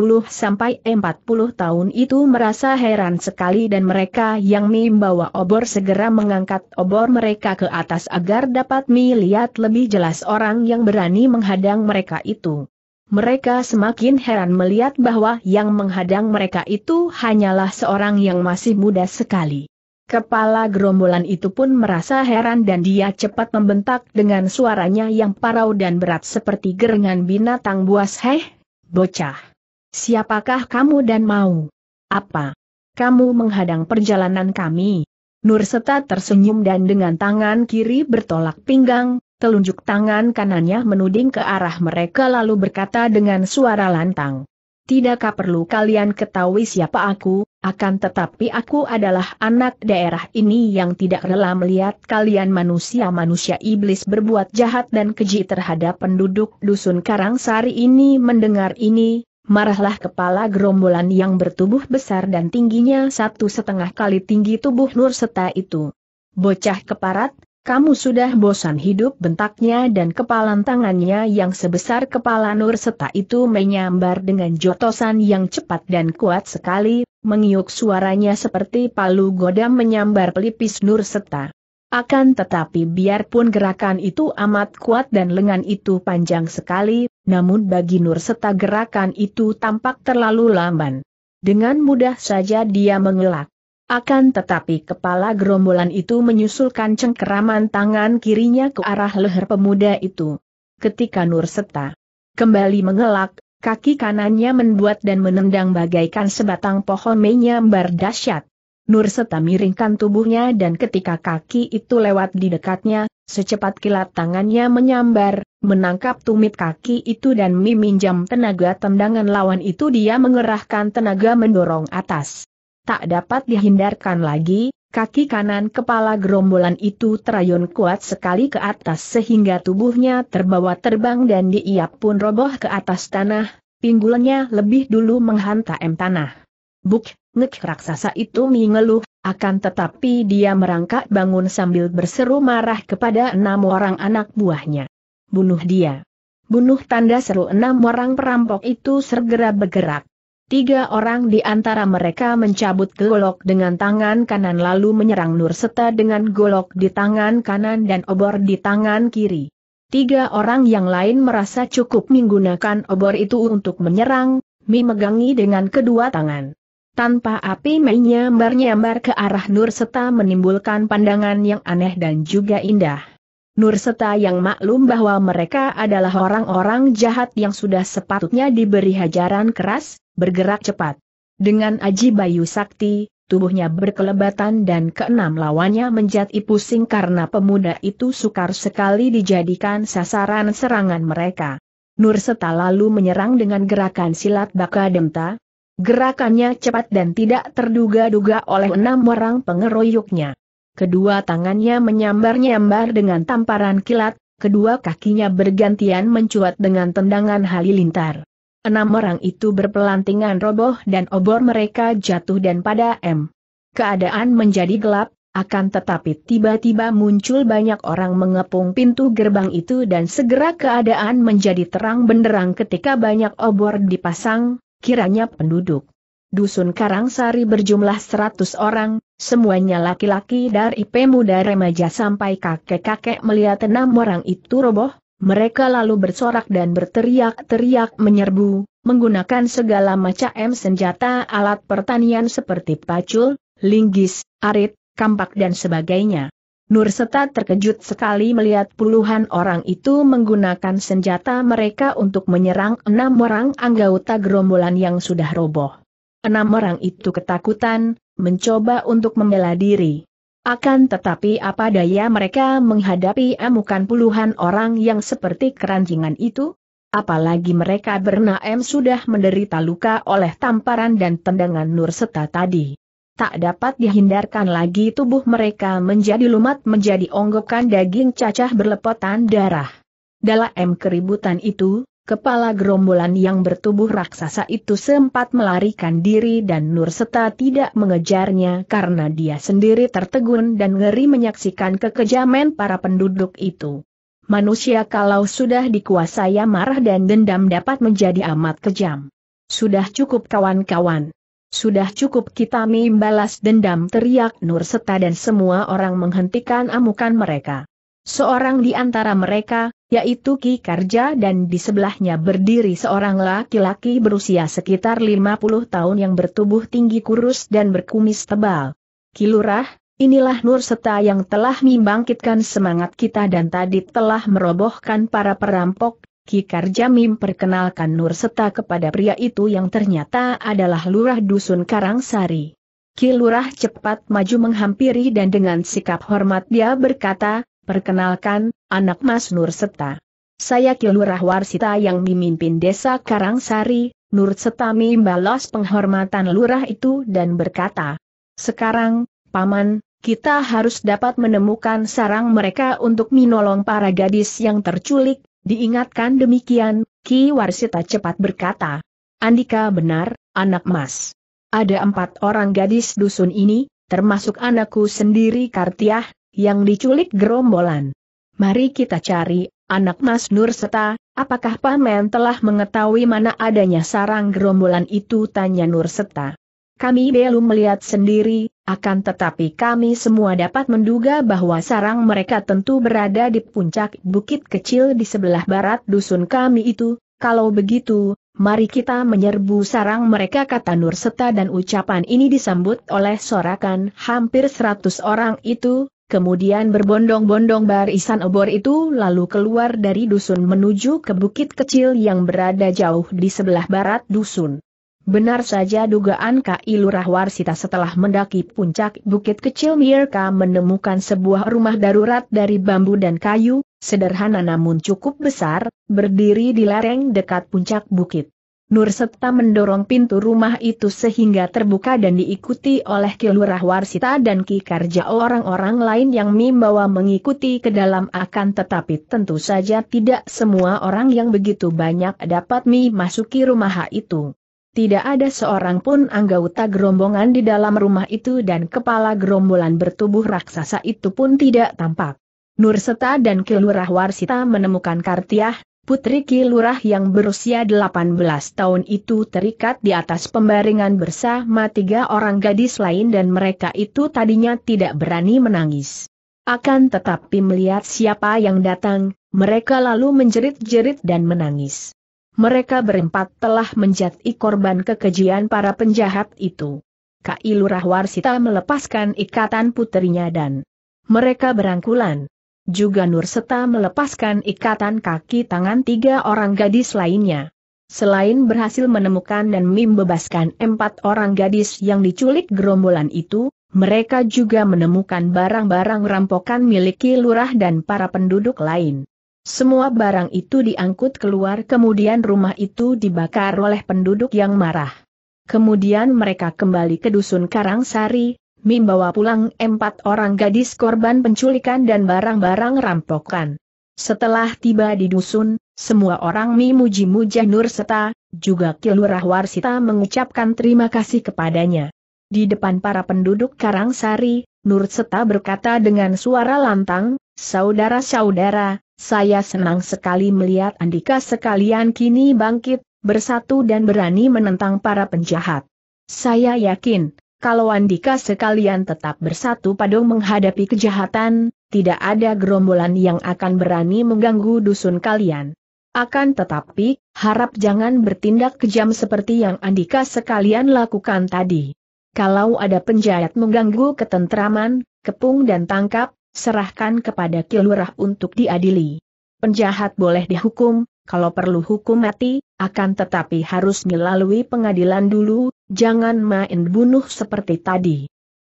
tahun itu merasa heran sekali dan mereka yang membawa obor segera mengangkat obor mereka ke atas agar dapat melihat lebih jelas orang yang berani menghadang mereka itu. Mereka semakin heran melihat bahwa yang menghadang mereka itu hanyalah seorang yang masih muda sekali. Kepala gerombolan itu pun merasa heran dan dia cepat membentak dengan suaranya yang parau dan berat seperti gerengan binatang buas heh, bocah. Siapakah kamu dan mau? Apa? Kamu menghadang perjalanan kami. Nurseta tersenyum dan dengan tangan kiri bertolak pinggang, telunjuk tangan kanannya menuding ke arah mereka lalu berkata dengan suara lantang. Tidakkah perlu kalian ketahui siapa aku, akan tetapi aku adalah anak daerah ini yang tidak rela melihat kalian manusia-manusia iblis berbuat jahat dan keji terhadap penduduk dusun Karangsari ini mendengar ini, marahlah kepala gerombolan yang bertubuh besar dan tingginya satu setengah kali tinggi tubuh Nur Seta itu. Bocah keparat, kamu sudah bosan hidup bentaknya dan kepalan tangannya yang sebesar kepala nur seta itu menyambar dengan jotosan yang cepat dan kuat sekali, mengiuk suaranya seperti palu godam menyambar pelipis nur seta. Akan tetapi biarpun gerakan itu amat kuat dan lengan itu panjang sekali, namun bagi nur seta gerakan itu tampak terlalu lamban. Dengan mudah saja dia mengelak. Akan tetapi kepala gerombolan itu menyusulkan cengkeraman tangan kirinya ke arah leher pemuda itu. Ketika Nur Seta kembali mengelak, kaki kanannya membuat dan menendang bagaikan sebatang pohon menyambar dahsyat. Nur Seta miringkan tubuhnya dan ketika kaki itu lewat di dekatnya, secepat kilat tangannya menyambar, menangkap tumit kaki itu dan meminjam tenaga tendangan lawan itu dia mengerahkan tenaga mendorong atas tak dapat dihindarkan lagi, kaki kanan kepala gerombolan itu terayun kuat sekali ke atas sehingga tubuhnya terbawa terbang dan dia pun roboh ke atas tanah, Pinggulnya lebih dulu menghantam tanah. Buk, ngek raksasa itu mengeluh, akan tetapi dia merangkak bangun sambil berseru marah kepada enam orang anak buahnya. Bunuh dia. Bunuh tanda seru enam orang perampok itu segera bergerak. Tiga orang di antara mereka mencabut golok dengan tangan kanan lalu menyerang Nur Seta dengan golok di tangan kanan dan obor di tangan kiri. Tiga orang yang lain merasa cukup menggunakan obor itu untuk menyerang, Mi megangi dengan kedua tangan. Tanpa api mainnya nyambar ke arah Nur Seta menimbulkan pandangan yang aneh dan juga indah. Nur Seta yang maklum bahwa mereka adalah orang-orang jahat yang sudah sepatutnya diberi hajaran keras, bergerak cepat. Dengan Aji Bayu Sakti, tubuhnya berkelebatan dan keenam lawannya menjadi pusing karena pemuda itu sukar sekali dijadikan sasaran serangan mereka. Nur Seta lalu menyerang dengan gerakan silat baka demta. Gerakannya cepat dan tidak terduga-duga oleh enam orang pengeroyoknya. Kedua tangannya menyambar-nyambar dengan tamparan kilat, kedua kakinya bergantian mencuat dengan tendangan halilintar. Enam orang itu berpelantingan roboh dan obor mereka jatuh dan pada M. Keadaan menjadi gelap, akan tetapi tiba-tiba muncul banyak orang mengepung pintu gerbang itu dan segera keadaan menjadi terang benderang ketika banyak obor dipasang, kiranya penduduk. Dusun Karangsari berjumlah seratus orang, semuanya laki-laki dari pemuda remaja sampai kakek-kakek melihat enam orang itu roboh, mereka lalu bersorak dan berteriak-teriak menyerbu, menggunakan segala macam senjata alat pertanian seperti pacul, linggis, arit, kampak dan sebagainya. Nurseta terkejut sekali melihat puluhan orang itu menggunakan senjata mereka untuk menyerang enam orang anggota gerombolan yang sudah roboh. Enam orang itu ketakutan, mencoba untuk membela diri. Akan tetapi apa daya mereka menghadapi amukan puluhan orang yang seperti keranjingan itu? Apalagi mereka bernaem sudah menderita luka oleh tamparan dan tendangan Nur Seta tadi. Tak dapat dihindarkan lagi tubuh mereka menjadi lumat menjadi onggokan daging cacah berlepotan darah. Dalam keributan itu, Kepala gerombolan yang bertubuh raksasa itu sempat melarikan diri dan Nurseta tidak mengejarnya karena dia sendiri tertegun dan ngeri menyaksikan kekejaman para penduduk itu. Manusia kalau sudah dikuasai marah dan dendam dapat menjadi amat kejam. Sudah cukup kawan-kawan. Sudah cukup kita membalas dendam teriak Nurseta dan semua orang menghentikan amukan mereka. Seorang di antara mereka, yaitu Ki Karja dan di sebelahnya berdiri seorang laki-laki berusia sekitar 50 tahun yang bertubuh tinggi kurus dan berkumis tebal. Kilurah, inilah Nur Seta yang telah membangkitkan semangat kita dan tadi telah merobohkan para perampok. Ki Karja memperkenalkan Nur Seta kepada pria itu yang ternyata adalah lurah dusun Karangsari. Ki Lurah cepat maju menghampiri dan dengan sikap hormat dia berkata, Perkenalkan, anak Mas Nur Seta. Saya Kilurah Warsita yang memimpin desa Karangsari, Nur Seta membalas penghormatan lurah itu dan berkata, Sekarang, Paman, kita harus dapat menemukan sarang mereka untuk menolong para gadis yang terculik, diingatkan demikian, Ki Warsita cepat berkata, Andika benar, anak mas. Ada empat orang gadis dusun ini, termasuk anakku sendiri Kartiah, yang diculik gerombolan. Mari kita cari, anak Mas Nur Seta, apakah Paman telah mengetahui mana adanya sarang gerombolan itu tanya Nur Seta. Kami belum melihat sendiri, akan tetapi kami semua dapat menduga bahwa sarang mereka tentu berada di puncak bukit kecil di sebelah barat dusun kami itu, kalau begitu, mari kita menyerbu sarang mereka kata Nur Seta dan ucapan ini disambut oleh sorakan hampir seratus orang itu, kemudian berbondong-bondong barisan obor itu lalu keluar dari dusun menuju ke bukit kecil yang berada jauh di sebelah barat dusun. Benar saja dugaan Kak Lurah Warsita setelah mendaki puncak bukit kecil Mirka menemukan sebuah rumah darurat dari bambu dan kayu, sederhana namun cukup besar, berdiri di lereng dekat puncak bukit. Nur serta mendorong pintu rumah itu sehingga terbuka dan diikuti oleh Kilurah Warsita dan Ki Karja orang-orang lain yang membawa mengikuti ke dalam akan tetapi tentu saja tidak semua orang yang begitu banyak dapat memasuki rumah itu. Tidak ada seorang pun anggota gerombongan di dalam rumah itu dan kepala gerombolan bertubuh raksasa itu pun tidak tampak. Nur Seta dan Kilurah Warsita menemukan Kartiah, Putri Ki Lurah yang berusia 18 tahun itu terikat di atas pembaringan bersama tiga orang gadis lain dan mereka itu tadinya tidak berani menangis. Akan tetapi melihat siapa yang datang, mereka lalu menjerit-jerit dan menangis. Mereka berempat telah menjadi korban kekejian para penjahat itu. Kailurah Lurah Warsita melepaskan ikatan putrinya dan mereka berangkulan. Juga Nur serta melepaskan ikatan kaki tangan tiga orang gadis lainnya. Selain berhasil menemukan dan membebaskan empat orang gadis yang diculik gerombolan itu, mereka juga menemukan barang-barang rampokan miliki lurah dan para penduduk lain. Semua barang itu diangkut keluar kemudian rumah itu dibakar oleh penduduk yang marah. Kemudian mereka kembali ke dusun Karangsari, Mim bawa pulang empat orang gadis korban penculikan dan barang-barang rampokan. Setelah tiba di dusun, semua orang memuji muja Nur Seta, juga Kilurah Warsita mengucapkan terima kasih kepadanya. Di depan para penduduk Karangsari, Nur Seta berkata dengan suara lantang, Saudara-saudara, saya senang sekali melihat Andika sekalian kini bangkit, bersatu dan berani menentang para penjahat. Saya yakin, kalau Andika sekalian tetap bersatu padu menghadapi kejahatan, tidak ada gerombolan yang akan berani mengganggu dusun kalian. Akan tetapi, harap jangan bertindak kejam seperti yang Andika sekalian lakukan tadi. Kalau ada penjahat mengganggu ketentraman, kepung dan tangkap, serahkan kepada kilurah untuk diadili. Penjahat boleh dihukum, kalau perlu hukum mati, akan tetapi harus melalui pengadilan dulu, jangan main bunuh seperti tadi.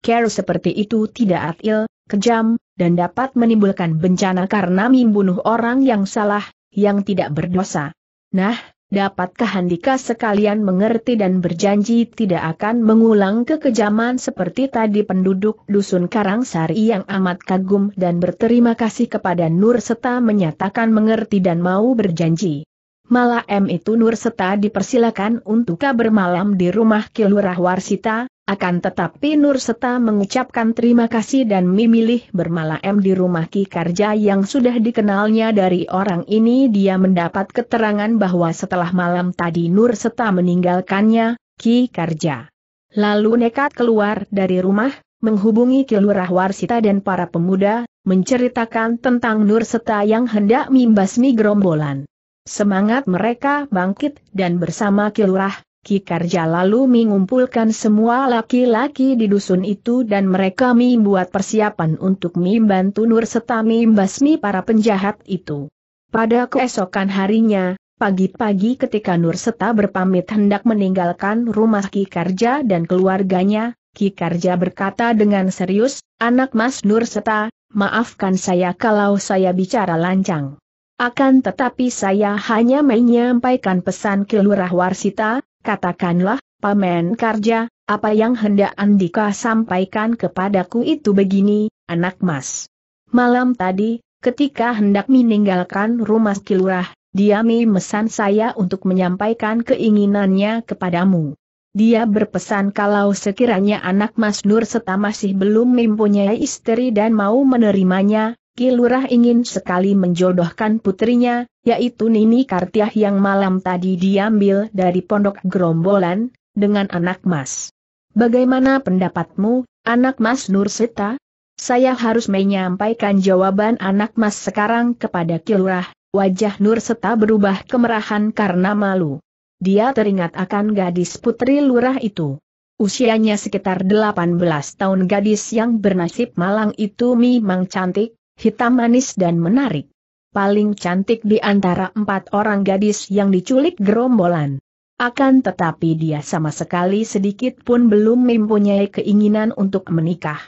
Care seperti itu tidak adil, kejam, dan dapat menimbulkan bencana karena membunuh orang yang salah, yang tidak berdosa. Nah, Dapatkah Handika sekalian mengerti dan berjanji tidak akan mengulang kekejaman seperti tadi penduduk dusun Karangsari yang amat kagum dan berterima kasih kepada Nur serta menyatakan mengerti dan mau berjanji. Malah M itu Nur Seta dipersilakan untuk bermalam di rumah Kilurah Warsita, akan tetapi Nur Seta mengucapkan terima kasih dan memilih bermalam di rumah Ki Karja yang sudah dikenalnya dari orang ini dia mendapat keterangan bahwa setelah malam tadi Nur Seta meninggalkannya, Ki Karja. Lalu nekat keluar dari rumah, menghubungi Kilurah Warsita dan para pemuda, menceritakan tentang Nur Seta yang hendak mimbasmi gerombolan. Semangat mereka bangkit dan bersama Kilurah, Karja lalu mengumpulkan semua laki-laki di dusun itu dan mereka membuat persiapan untuk membantu Nur serta membasmi para penjahat itu. Pada keesokan harinya, pagi-pagi ketika Nur Seta berpamit hendak meninggalkan rumah Ki Karja dan keluarganya, Ki Karja berkata dengan serius, anak mas Nur Seta, maafkan saya kalau saya bicara lancang. Akan tetapi saya hanya menyampaikan pesan ke Lurah Warsita, katakanlah, Pamen Karja, apa yang hendak Andika sampaikan kepadaku itu begini, anak mas. Malam tadi, ketika hendak meninggalkan rumah Kilurah, dia memesan saya untuk menyampaikan keinginannya kepadamu. Dia berpesan kalau sekiranya anak Mas Nur Seta masih belum mempunyai istri dan mau menerimanya, Kilurah ingin sekali menjodohkan putrinya, yaitu Nini Kartiah yang malam tadi diambil dari pondok gerombolan, dengan anak mas. Bagaimana pendapatmu, anak mas Nursita? Saya harus menyampaikan jawaban anak mas sekarang kepada Kilurah, wajah Nursita berubah kemerahan karena malu. Dia teringat akan gadis putri lurah itu. Usianya sekitar 18 tahun gadis yang bernasib malang itu memang cantik, hitam manis dan menarik. Paling cantik di antara empat orang gadis yang diculik gerombolan. Akan tetapi dia sama sekali sedikit pun belum mempunyai keinginan untuk menikah.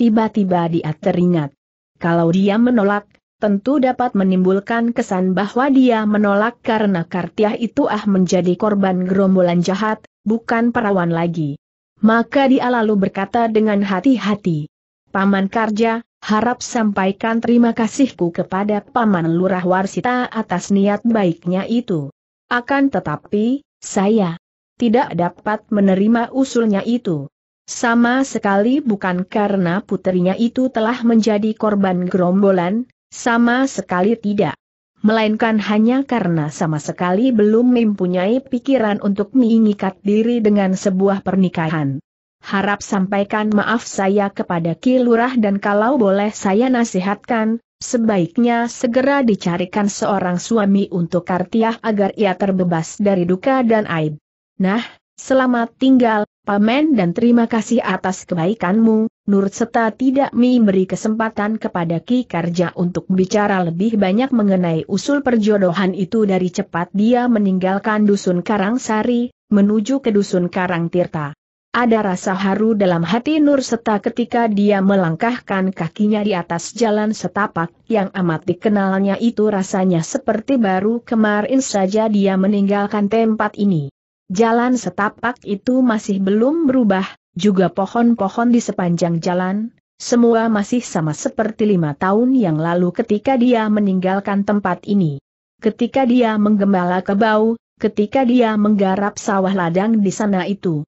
Tiba-tiba dia teringat. Kalau dia menolak, tentu dapat menimbulkan kesan bahwa dia menolak karena Kartiah itu ah menjadi korban gerombolan jahat, bukan perawan lagi. Maka dia lalu berkata dengan hati-hati. Paman Karja, harap sampaikan terima kasihku kepada Paman Lurah Warsita atas niat baiknya itu. Akan tetapi, saya tidak dapat menerima usulnya itu. Sama sekali bukan karena putrinya itu telah menjadi korban gerombolan, sama sekali tidak. Melainkan hanya karena sama sekali belum mempunyai pikiran untuk mengikat diri dengan sebuah pernikahan. Harap sampaikan maaf saya kepada Ki Lurah dan kalau boleh saya nasihatkan, sebaiknya segera dicarikan seorang suami untuk Kartiah agar ia terbebas dari duka dan aib. Nah, selamat tinggal, Paman dan terima kasih atas kebaikanmu, Nur Seta tidak memberi kesempatan kepada Ki Karja untuk bicara lebih banyak mengenai usul perjodohan itu dari cepat dia meninggalkan Dusun Karangsari, menuju ke Dusun Karangtirta. Ada rasa haru dalam hati Nur Seta ketika dia melangkahkan kakinya di atas jalan setapak, yang amat dikenalnya itu rasanya seperti baru kemarin saja dia meninggalkan tempat ini. Jalan setapak itu masih belum berubah, juga pohon-pohon di sepanjang jalan, semua masih sama seperti lima tahun yang lalu ketika dia meninggalkan tempat ini. Ketika dia menggembala ke bau, ketika dia menggarap sawah ladang di sana itu.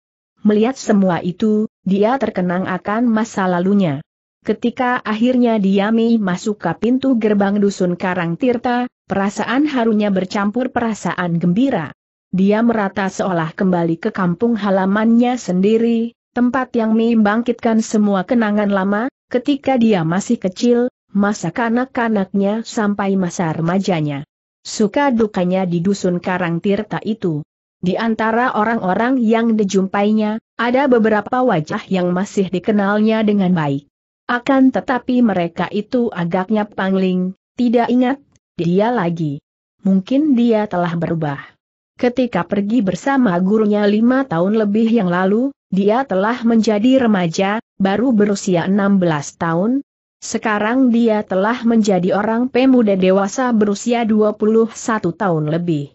Melihat semua itu, dia terkenang akan masa lalunya. Ketika akhirnya Diami masuk ke pintu gerbang dusun Karang Tirta, perasaan harunya bercampur perasaan gembira. Dia merata seolah kembali ke kampung halamannya sendiri, tempat yang membangkitkan semua kenangan lama, ketika dia masih kecil, masa kanak-kanaknya sampai masa remajanya. Suka dukanya di dusun Karang Tirta itu. Di antara orang-orang yang dijumpainya, ada beberapa wajah yang masih dikenalnya dengan baik. Akan tetapi mereka itu agaknya pangling, tidak ingat, dia lagi. Mungkin dia telah berubah. Ketika pergi bersama gurunya lima tahun lebih yang lalu, dia telah menjadi remaja, baru berusia 16 tahun. Sekarang dia telah menjadi orang pemuda dewasa berusia 21 tahun lebih.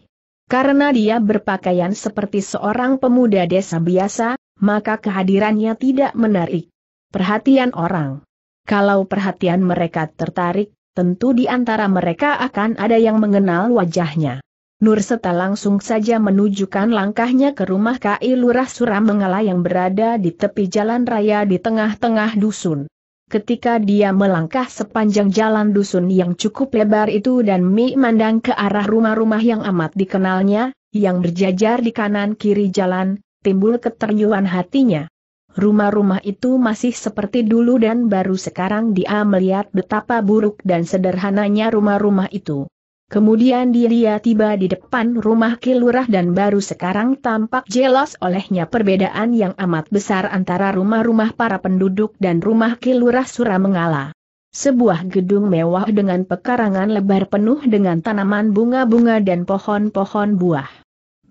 Karena dia berpakaian seperti seorang pemuda desa biasa, maka kehadirannya tidak menarik perhatian orang. Kalau perhatian mereka tertarik, tentu di antara mereka akan ada yang mengenal wajahnya. Nur Seta langsung saja menunjukkan langkahnya ke rumah KI Lurah Suramengala yang berada di tepi jalan raya di tengah-tengah dusun. Ketika dia melangkah sepanjang jalan dusun yang cukup lebar itu dan memandang ke arah rumah-rumah yang amat dikenalnya, yang berjajar di kanan kiri jalan, timbul keternyuan hatinya. Rumah-rumah itu masih seperti dulu dan baru sekarang dia melihat betapa buruk dan sederhananya rumah-rumah itu. Kemudian dia tiba di depan rumah kilurah dan baru sekarang tampak jelas olehnya perbedaan yang amat besar antara rumah-rumah para penduduk dan rumah kilurah Suramengala. Sebuah gedung mewah dengan pekarangan lebar penuh dengan tanaman bunga-bunga dan pohon-pohon buah.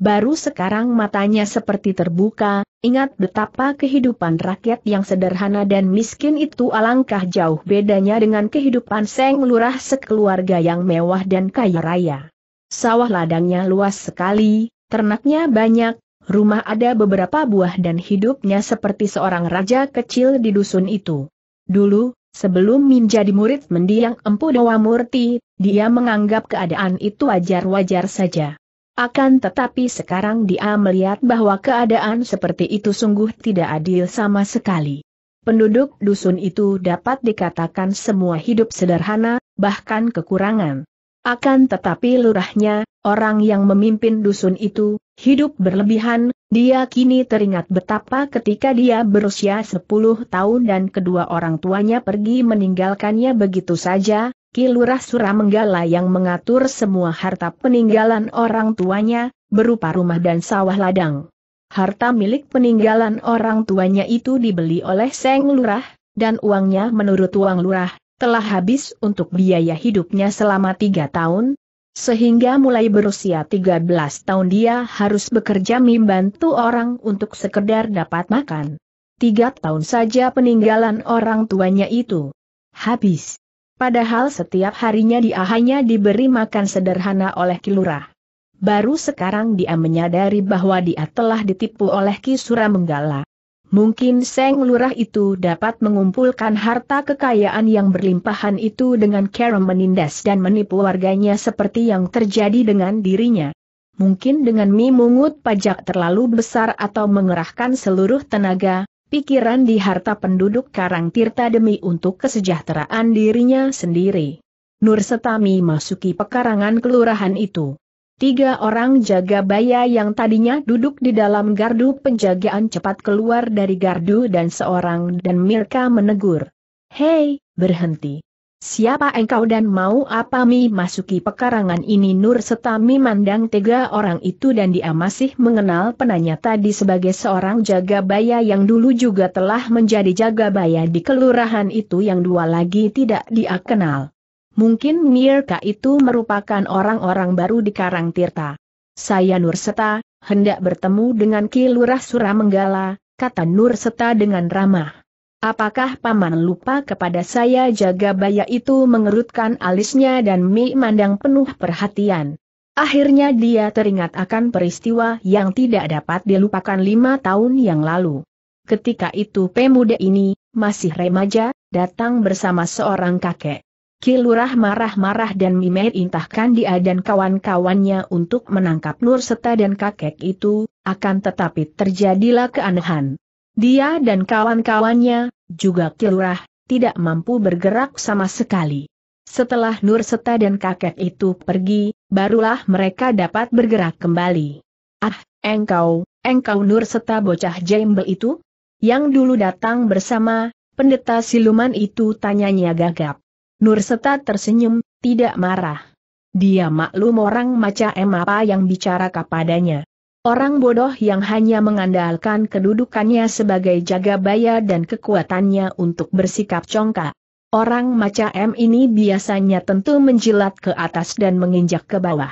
Baru sekarang matanya seperti terbuka, Ingat betapa kehidupan rakyat yang sederhana dan miskin itu alangkah jauh bedanya dengan kehidupan seng lurah sekeluarga yang mewah dan kaya raya. Sawah ladangnya luas sekali, ternaknya banyak, rumah ada beberapa buah dan hidupnya seperti seorang raja kecil di dusun itu. Dulu, sebelum menjadi murid mendiang Empu Dewa Murti, dia menganggap keadaan itu wajar-wajar saja. Akan tetapi sekarang dia melihat bahwa keadaan seperti itu sungguh tidak adil sama sekali. Penduduk dusun itu dapat dikatakan semua hidup sederhana, bahkan kekurangan. Akan tetapi lurahnya, orang yang memimpin dusun itu, hidup berlebihan, dia kini teringat betapa ketika dia berusia 10 tahun dan kedua orang tuanya pergi meninggalkannya begitu saja, Kilurah Suramenggala yang mengatur semua harta peninggalan orang tuanya, berupa rumah dan sawah ladang. Harta milik peninggalan orang tuanya itu dibeli oleh Seng Lurah, dan uangnya menurut uang Lurah, telah habis untuk biaya hidupnya selama tiga tahun, sehingga mulai berusia 13 tahun dia harus bekerja membantu orang untuk sekedar dapat makan. Tiga tahun saja peninggalan orang tuanya itu habis. Padahal setiap harinya dia hanya diberi makan sederhana oleh kilurah. Baru sekarang dia menyadari bahwa dia telah ditipu oleh Kisura Menggala. Mungkin Seng Lurah itu dapat mengumpulkan harta kekayaan yang berlimpahan itu dengan cara menindas dan menipu warganya seperti yang terjadi dengan dirinya. Mungkin dengan memungut pajak terlalu besar atau mengerahkan seluruh tenaga, pikiran di harta penduduk Karang Tirta demi untuk kesejahteraan dirinya sendiri. Nur Setami masuki pekarangan kelurahan itu. Tiga orang jaga baya yang tadinya duduk di dalam gardu penjagaan cepat keluar dari gardu dan seorang dan Mirka menegur. Hei, berhenti. Siapa engkau dan mau apa mi masuki pekarangan ini Nur Setami mandang tega orang itu dan dia masih mengenal penanya tadi sebagai seorang jaga baya yang dulu juga telah menjadi jaga baya di kelurahan itu yang dua lagi tidak dia kenal. Mungkin Mirka itu merupakan orang-orang baru di Karang Tirta. Saya Nur Seta, hendak bertemu dengan Ki Lurah Suramenggala, kata Nur Seta dengan ramah. Apakah paman lupa kepada saya jaga baya itu mengerutkan alisnya dan mi mandang penuh perhatian. Akhirnya dia teringat akan peristiwa yang tidak dapat dilupakan lima tahun yang lalu. Ketika itu pemuda ini, masih remaja, datang bersama seorang kakek. Kilurah marah-marah dan Mimei intahkan dia dan kawan-kawannya untuk menangkap Nur Seta dan kakek itu, akan tetapi terjadilah keanehan. Dia dan kawan-kawannya, juga kilurah, tidak mampu bergerak sama sekali. Setelah Nur Seta dan kakek itu pergi, barulah mereka dapat bergerak kembali. Ah, engkau, engkau Nur Seta bocah jembel itu? Yang dulu datang bersama, pendeta siluman itu tanyanya gagap. Nur Seta tersenyum, tidak marah. Dia maklum orang macam apa yang bicara kepadanya. Orang bodoh yang hanya mengandalkan kedudukannya sebagai jaga baya dan kekuatannya untuk bersikap congkak. Orang macam ini biasanya tentu menjilat ke atas dan menginjak ke bawah.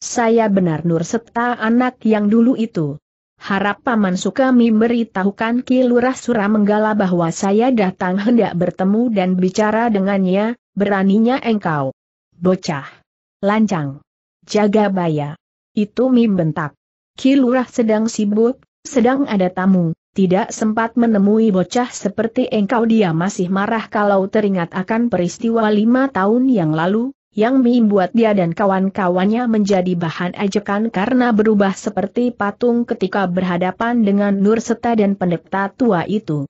Saya benar Nur serta anak yang dulu itu. Harap Paman Sukami beritahukan Ki Lurah Menggala bahwa saya datang hendak bertemu dan bicara dengannya, beraninya engkau. Bocah. Lancang. Jaga baya. Itu Mim bentak. Kilurah sedang sibuk, sedang ada tamu, tidak sempat menemui bocah seperti engkau dia masih marah kalau teringat akan peristiwa lima tahun yang lalu, yang membuat dia dan kawan-kawannya menjadi bahan ajakan karena berubah seperti patung ketika berhadapan dengan Nur Seta dan pendeta tua itu.